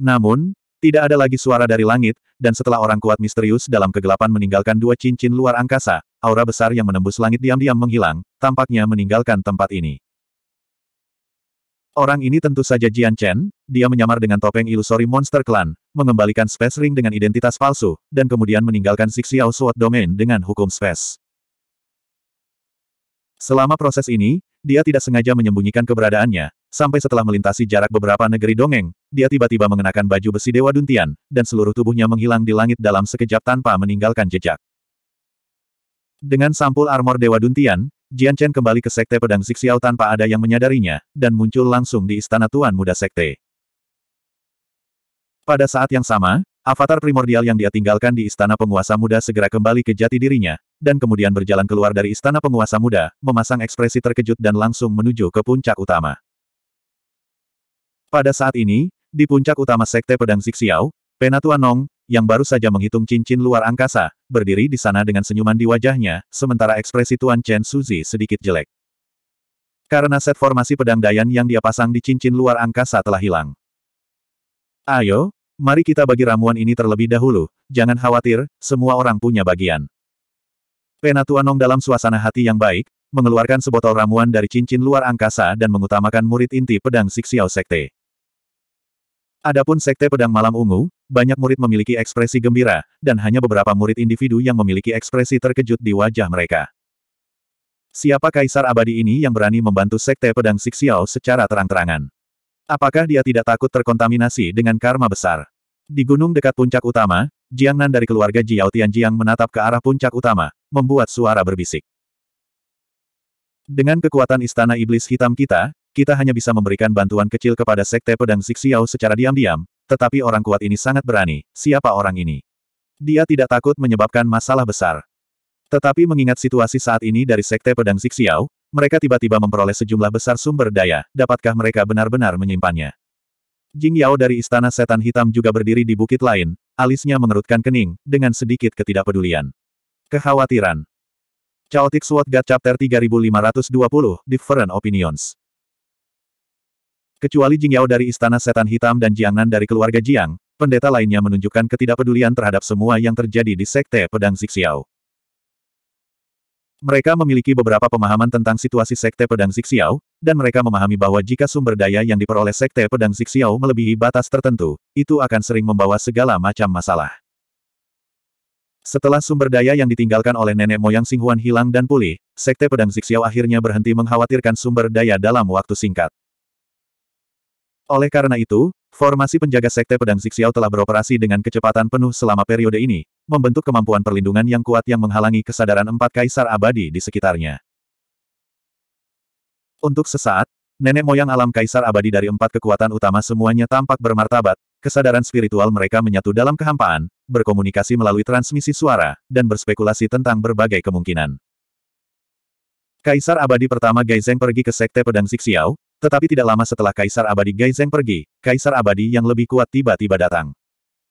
Namun, tidak ada lagi suara dari langit, dan setelah orang kuat misterius dalam kegelapan meninggalkan dua cincin luar angkasa, aura besar yang menembus langit diam-diam menghilang, tampaknya meninggalkan tempat ini. Orang ini tentu saja Jian Chen, dia menyamar dengan topeng ilusori Monster Clan, mengembalikan Space Ring dengan identitas palsu, dan kemudian meninggalkan Sixiao Sword Domain dengan hukum Space. Selama proses ini, dia tidak sengaja menyembunyikan keberadaannya, sampai setelah melintasi jarak beberapa negeri dongeng, dia tiba-tiba mengenakan baju besi Dewa Duntian, dan seluruh tubuhnya menghilang di langit dalam sekejap tanpa meninggalkan jejak. Dengan sampul armor Dewa Duntian, Jian Chen kembali ke Sekte Pedang Zixiao tanpa ada yang menyadarinya, dan muncul langsung di Istana Tuan Muda Sekte. Pada saat yang sama, avatar primordial yang dia tinggalkan di Istana Penguasa Muda segera kembali ke jati dirinya, dan kemudian berjalan keluar dari Istana Penguasa Muda, memasang ekspresi terkejut dan langsung menuju ke puncak utama. Pada saat ini, di puncak utama Sekte Pedang Zixiao, Penatuan Nong, yang baru saja menghitung cincin luar angkasa, berdiri di sana dengan senyuman di wajahnya, sementara ekspresi Tuan Chen Suzi sedikit jelek. Karena set formasi pedang Dayan yang dia pasang di cincin luar angkasa telah hilang. Ayo, mari kita bagi ramuan ini terlebih dahulu, jangan khawatir, semua orang punya bagian. Penatuanong dalam suasana hati yang baik, mengeluarkan sebotol ramuan dari cincin luar angkasa dan mengutamakan murid inti pedang Sixiao Sekte. Adapun Sekte Pedang Malam Ungu, banyak murid memiliki ekspresi gembira, dan hanya beberapa murid individu yang memiliki ekspresi terkejut di wajah mereka. Siapa kaisar abadi ini yang berani membantu Sekte Pedang Sixiao secara terang-terangan? Apakah dia tidak takut terkontaminasi dengan karma besar? Di gunung dekat puncak utama, Jiang Nan dari keluarga Jiao Tianjiang menatap ke arah puncak utama, membuat suara berbisik. Dengan kekuatan istana iblis hitam kita, kita hanya bisa memberikan bantuan kecil kepada Sekte Pedang Siksiao secara diam-diam, tetapi orang kuat ini sangat berani, siapa orang ini? Dia tidak takut menyebabkan masalah besar. Tetapi mengingat situasi saat ini dari Sekte Pedang Siksiao, mereka tiba-tiba memperoleh sejumlah besar sumber daya, dapatkah mereka benar-benar menyimpannya? Jing Yao dari Istana Setan Hitam juga berdiri di bukit lain, alisnya mengerutkan kening, dengan sedikit ketidakpedulian. Kekhawatiran. Chaotic Sword God Chapter 3520, Different Opinions Kecuali Jingyao dari Istana Setan Hitam dan Jiangnan dari keluarga Jiang, pendeta lainnya menunjukkan ketidakpedulian terhadap semua yang terjadi di Sekte Pedang Zixiao. Mereka memiliki beberapa pemahaman tentang situasi Sekte Pedang Zixiao, dan mereka memahami bahwa jika sumber daya yang diperoleh Sekte Pedang Zixiao melebihi batas tertentu, itu akan sering membawa segala macam masalah. Setelah sumber daya yang ditinggalkan oleh nenek moyang Singhuan hilang dan pulih, Sekte Pedang Zixiao akhirnya berhenti mengkhawatirkan sumber daya dalam waktu singkat. Oleh karena itu, formasi penjaga Sekte Pedang Zixiao telah beroperasi dengan kecepatan penuh selama periode ini, membentuk kemampuan perlindungan yang kuat yang menghalangi kesadaran empat kaisar abadi di sekitarnya. Untuk sesaat, nenek moyang alam kaisar abadi dari empat kekuatan utama semuanya tampak bermartabat, kesadaran spiritual mereka menyatu dalam kehampaan, berkomunikasi melalui transmisi suara, dan berspekulasi tentang berbagai kemungkinan. Kaisar abadi pertama Gaizeng pergi ke Sekte Pedang Zixiao, tetapi tidak lama setelah Kaisar Abadi Gaizeng pergi, Kaisar Abadi yang lebih kuat tiba-tiba datang.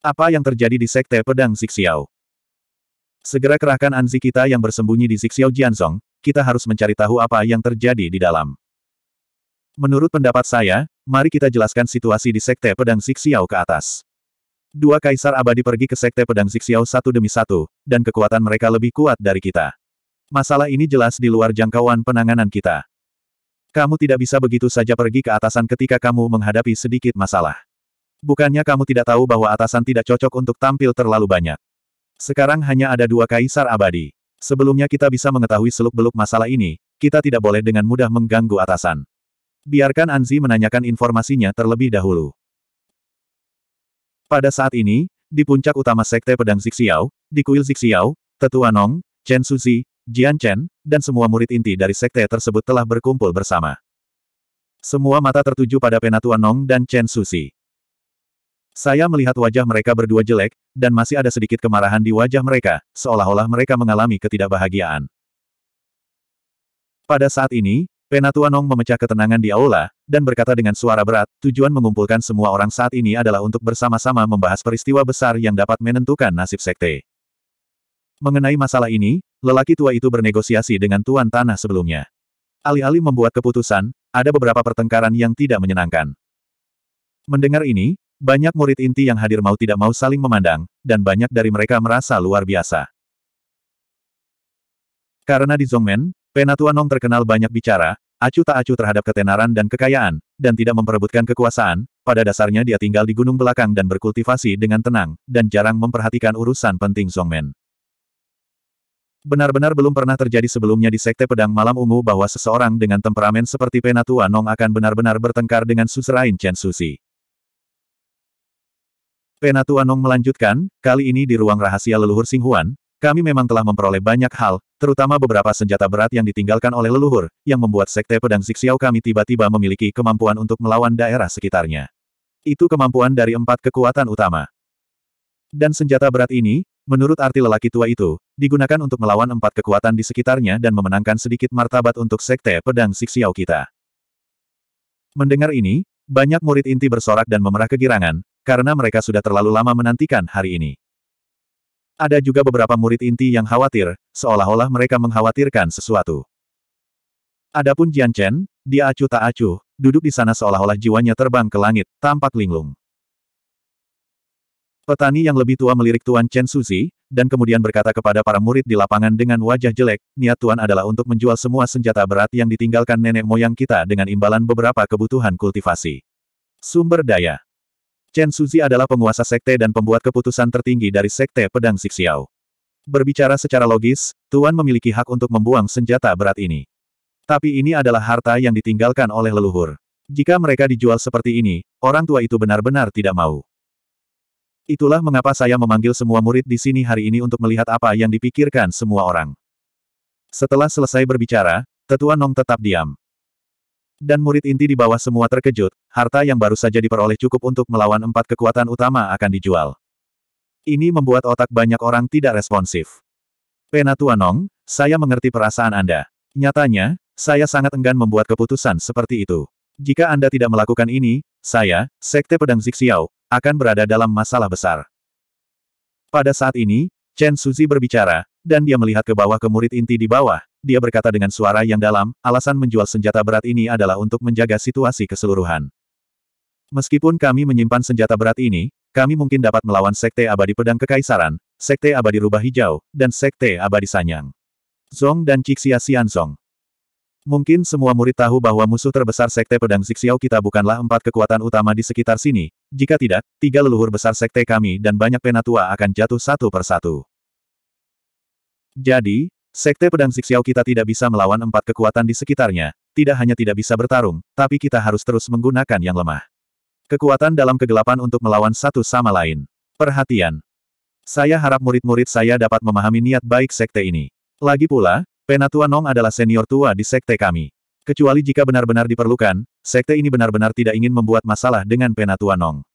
Apa yang terjadi di Sekte Pedang Zixiao? Segera kerahkan Anzi kita yang bersembunyi di Zixiao Jianzong, kita harus mencari tahu apa yang terjadi di dalam. Menurut pendapat saya, mari kita jelaskan situasi di Sekte Pedang Zixiao ke atas. Dua Kaisar Abadi pergi ke Sekte Pedang Zixiao satu demi satu, dan kekuatan mereka lebih kuat dari kita. Masalah ini jelas di luar jangkauan penanganan kita. Kamu tidak bisa begitu saja pergi ke atasan ketika kamu menghadapi sedikit masalah. Bukannya kamu tidak tahu bahwa atasan tidak cocok untuk tampil terlalu banyak. Sekarang hanya ada dua kaisar abadi. Sebelumnya kita bisa mengetahui seluk-beluk masalah ini, kita tidak boleh dengan mudah mengganggu atasan. Biarkan Anzi menanyakan informasinya terlebih dahulu. Pada saat ini, di puncak utama Sekte Pedang Zixiao, di kuil Zixiao, Tetua Nong, Chen Suzi, Jian Chen, dan semua murid inti dari sekte tersebut telah berkumpul bersama. Semua mata tertuju pada Penatua Nong dan Chen Susi. Saya melihat wajah mereka berdua jelek, dan masih ada sedikit kemarahan di wajah mereka, seolah-olah mereka mengalami ketidakbahagiaan. Pada saat ini, Penatua Nong memecah ketenangan di aula, dan berkata dengan suara berat, tujuan mengumpulkan semua orang saat ini adalah untuk bersama-sama membahas peristiwa besar yang dapat menentukan nasib sekte. Mengenai masalah ini, Lelaki tua itu bernegosiasi dengan tuan tanah sebelumnya. Alih-alih membuat keputusan, ada beberapa pertengkaran yang tidak menyenangkan. Mendengar ini, banyak murid inti yang hadir mau tidak mau saling memandang, dan banyak dari mereka merasa luar biasa. Karena di Zongmen, Penatua Nong terkenal banyak bicara, acuh tak acuh terhadap ketenaran dan kekayaan, dan tidak memperebutkan kekuasaan, pada dasarnya dia tinggal di gunung belakang dan berkultivasi dengan tenang, dan jarang memperhatikan urusan penting Zongmen. Benar-benar belum pernah terjadi sebelumnya di Sekte Pedang Malam Ungu bahwa seseorang dengan temperamen seperti Penatua Nong akan benar-benar bertengkar dengan Susrain Chen Susi. Penatua Nong melanjutkan, kali ini di ruang rahasia leluhur Singhuan, kami memang telah memperoleh banyak hal, terutama beberapa senjata berat yang ditinggalkan oleh leluhur, yang membuat Sekte Pedang Zixiao kami tiba-tiba memiliki kemampuan untuk melawan daerah sekitarnya. Itu kemampuan dari empat kekuatan utama. Dan senjata berat ini, Menurut arti lelaki tua itu, digunakan untuk melawan empat kekuatan di sekitarnya dan memenangkan sedikit martabat untuk sekte pedang Sixiao kita. Mendengar ini, banyak murid inti bersorak dan memerah kegirangan, karena mereka sudah terlalu lama menantikan hari ini. Ada juga beberapa murid inti yang khawatir, seolah-olah mereka mengkhawatirkan sesuatu. Adapun Jian Chen, dia acuh tak acuh, duduk di sana seolah-olah jiwanya terbang ke langit, tampak linglung. Petani yang lebih tua melirik Tuan Chen Suzi, dan kemudian berkata kepada para murid di lapangan dengan wajah jelek, niat Tuan adalah untuk menjual semua senjata berat yang ditinggalkan nenek moyang kita dengan imbalan beberapa kebutuhan kultivasi. Sumber daya Chen Suzi adalah penguasa sekte dan pembuat keputusan tertinggi dari sekte pedang Sixiao. Berbicara secara logis, Tuan memiliki hak untuk membuang senjata berat ini. Tapi ini adalah harta yang ditinggalkan oleh leluhur. Jika mereka dijual seperti ini, orang tua itu benar-benar tidak mau. Itulah mengapa saya memanggil semua murid di sini hari ini untuk melihat apa yang dipikirkan semua orang. Setelah selesai berbicara, Tetua Nong tetap diam. Dan murid inti di bawah semua terkejut, harta yang baru saja diperoleh cukup untuk melawan empat kekuatan utama akan dijual. Ini membuat otak banyak orang tidak responsif. Penatua Nong, saya mengerti perasaan Anda. Nyatanya, saya sangat enggan membuat keputusan seperti itu. Jika Anda tidak melakukan ini, saya, Sekte Pedang Zixiao, akan berada dalam masalah besar. Pada saat ini, Chen Suzi berbicara, dan dia melihat ke bawah ke murid inti di bawah, dia berkata dengan suara yang dalam, alasan menjual senjata berat ini adalah untuk menjaga situasi keseluruhan. Meskipun kami menyimpan senjata berat ini, kami mungkin dapat melawan Sekte Abadi Pedang Kekaisaran, Sekte Abadi Rubah Hijau, dan Sekte Abadi Sanyang. Zong dan Cixia Xianzong. Mungkin semua murid tahu bahwa musuh terbesar Sekte Pedang Zixiao kita bukanlah empat kekuatan utama di sekitar sini, jika tidak, tiga leluhur besar Sekte kami dan banyak penatua akan jatuh satu persatu. Jadi, Sekte Pedang Zixiao kita tidak bisa melawan empat kekuatan di sekitarnya, tidak hanya tidak bisa bertarung, tapi kita harus terus menggunakan yang lemah. Kekuatan dalam kegelapan untuk melawan satu sama lain. Perhatian. Saya harap murid-murid saya dapat memahami niat baik sekte ini. Lagi pula, Penatua Nong adalah senior tua di sekte kami. Kecuali jika benar-benar diperlukan, sekte ini benar-benar tidak ingin membuat masalah dengan Penatua Nong.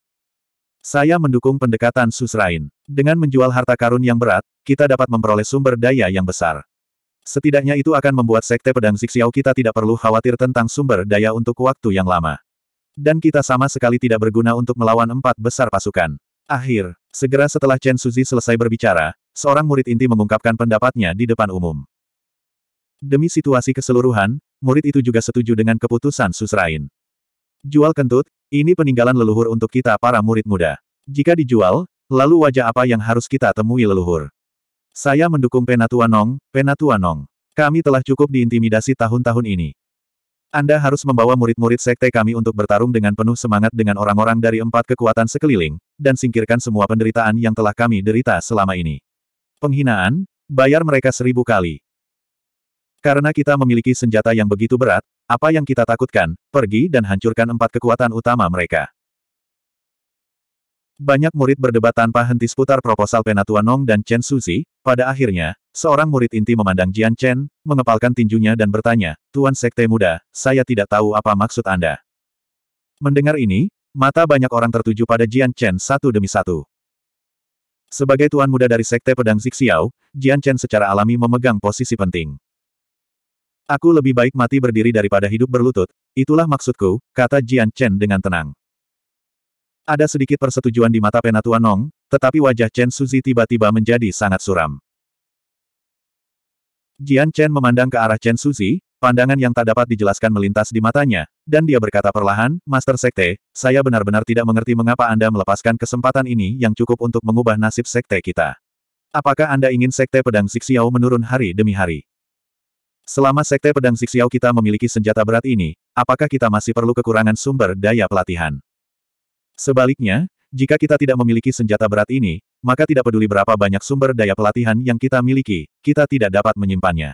Saya mendukung pendekatan Susrain. Dengan menjual harta karun yang berat, kita dapat memperoleh sumber daya yang besar. Setidaknya itu akan membuat sekte pedang Zixiao kita tidak perlu khawatir tentang sumber daya untuk waktu yang lama. Dan kita sama sekali tidak berguna untuk melawan empat besar pasukan. Akhir, segera setelah Chen Suzi selesai berbicara, seorang murid inti mengungkapkan pendapatnya di depan umum. Demi situasi keseluruhan, murid itu juga setuju dengan keputusan Susrain. Jual kentut, ini peninggalan leluhur untuk kita para murid muda. Jika dijual, lalu wajah apa yang harus kita temui leluhur? Saya mendukung Penatua Nong, Penatua Nong. Kami telah cukup diintimidasi tahun-tahun ini. Anda harus membawa murid-murid sekte kami untuk bertarung dengan penuh semangat dengan orang-orang dari empat kekuatan sekeliling, dan singkirkan semua penderitaan yang telah kami derita selama ini. Penghinaan, bayar mereka seribu kali. Karena kita memiliki senjata yang begitu berat, apa yang kita takutkan, pergi dan hancurkan empat kekuatan utama mereka. Banyak murid berdebat tanpa henti seputar proposal Penatua Nong dan Chen Suzi. Pada akhirnya, seorang murid inti memandang Jian Chen, mengepalkan tinjunya dan bertanya, Tuan Sekte Muda, saya tidak tahu apa maksud Anda. Mendengar ini, mata banyak orang tertuju pada Jian Chen satu demi satu. Sebagai Tuan Muda dari Sekte Pedang Zixiao, Jian Chen secara alami memegang posisi penting. Aku lebih baik mati berdiri daripada hidup berlutut, itulah maksudku, kata Jian Chen dengan tenang. Ada sedikit persetujuan di mata Penatua Nong, tetapi wajah Chen Suzi tiba-tiba menjadi sangat suram. Jian Chen memandang ke arah Chen Suzi, pandangan yang tak dapat dijelaskan melintas di matanya, dan dia berkata perlahan, Master Sekte, saya benar-benar tidak mengerti mengapa Anda melepaskan kesempatan ini yang cukup untuk mengubah nasib Sekte kita. Apakah Anda ingin Sekte Pedang Sixiao menurun hari demi hari? Selama Sekte Pedang Zixiao kita memiliki senjata berat ini, apakah kita masih perlu kekurangan sumber daya pelatihan? Sebaliknya, jika kita tidak memiliki senjata berat ini, maka tidak peduli berapa banyak sumber daya pelatihan yang kita miliki, kita tidak dapat menyimpannya.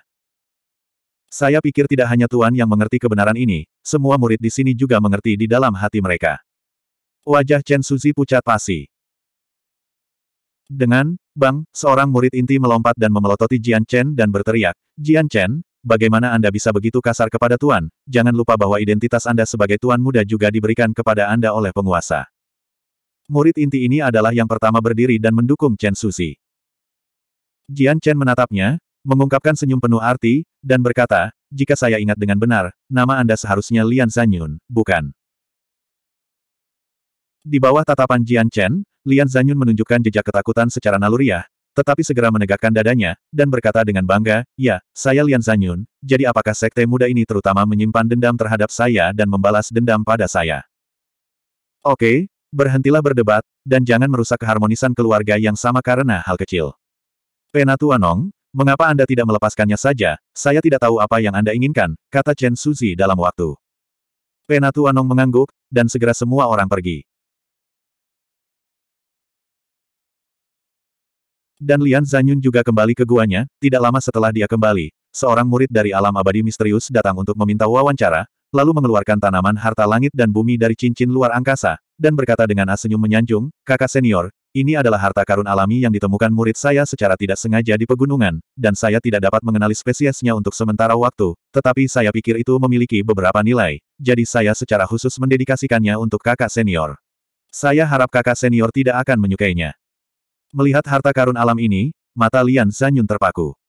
Saya pikir tidak hanya Tuan yang mengerti kebenaran ini, semua murid di sini juga mengerti di dalam hati mereka. Wajah Chen Suzi pucat pasi. Dengan, bang, seorang murid inti melompat dan memelototi Jian Chen dan berteriak, Jian Chen, Bagaimana Anda bisa begitu kasar kepada Tuan? Jangan lupa bahwa identitas Anda sebagai Tuan Muda juga diberikan kepada Anda oleh penguasa. Murid inti ini adalah yang pertama berdiri dan mendukung Chen Susi. Jian Chen menatapnya, mengungkapkan senyum penuh arti, dan berkata, jika saya ingat dengan benar, nama Anda seharusnya Lian Zanyun, bukan? Di bawah tatapan Jian Chen, Lian Zanyun menunjukkan jejak ketakutan secara naluriah, tetapi segera menegakkan dadanya, dan berkata dengan bangga, Ya, saya Lian Zanyun, jadi apakah sekte muda ini terutama menyimpan dendam terhadap saya dan membalas dendam pada saya? Oke, berhentilah berdebat, dan jangan merusak keharmonisan keluarga yang sama karena hal kecil. Penatu Anong, mengapa Anda tidak melepaskannya saja, saya tidak tahu apa yang Anda inginkan, kata Chen Suzi dalam waktu. Penatu Anong mengangguk, dan segera semua orang pergi. Dan Lian Zanyun juga kembali ke guanya, tidak lama setelah dia kembali, seorang murid dari alam abadi misterius datang untuk meminta wawancara, lalu mengeluarkan tanaman harta langit dan bumi dari cincin luar angkasa, dan berkata dengan senyum menyanjung, kakak senior, ini adalah harta karun alami yang ditemukan murid saya secara tidak sengaja di pegunungan, dan saya tidak dapat mengenali spesiesnya untuk sementara waktu, tetapi saya pikir itu memiliki beberapa nilai, jadi saya secara khusus mendedikasikannya untuk kakak senior. Saya harap kakak senior tidak akan menyukainya. Melihat harta karun alam ini, mata Lian Sanyun terpaku.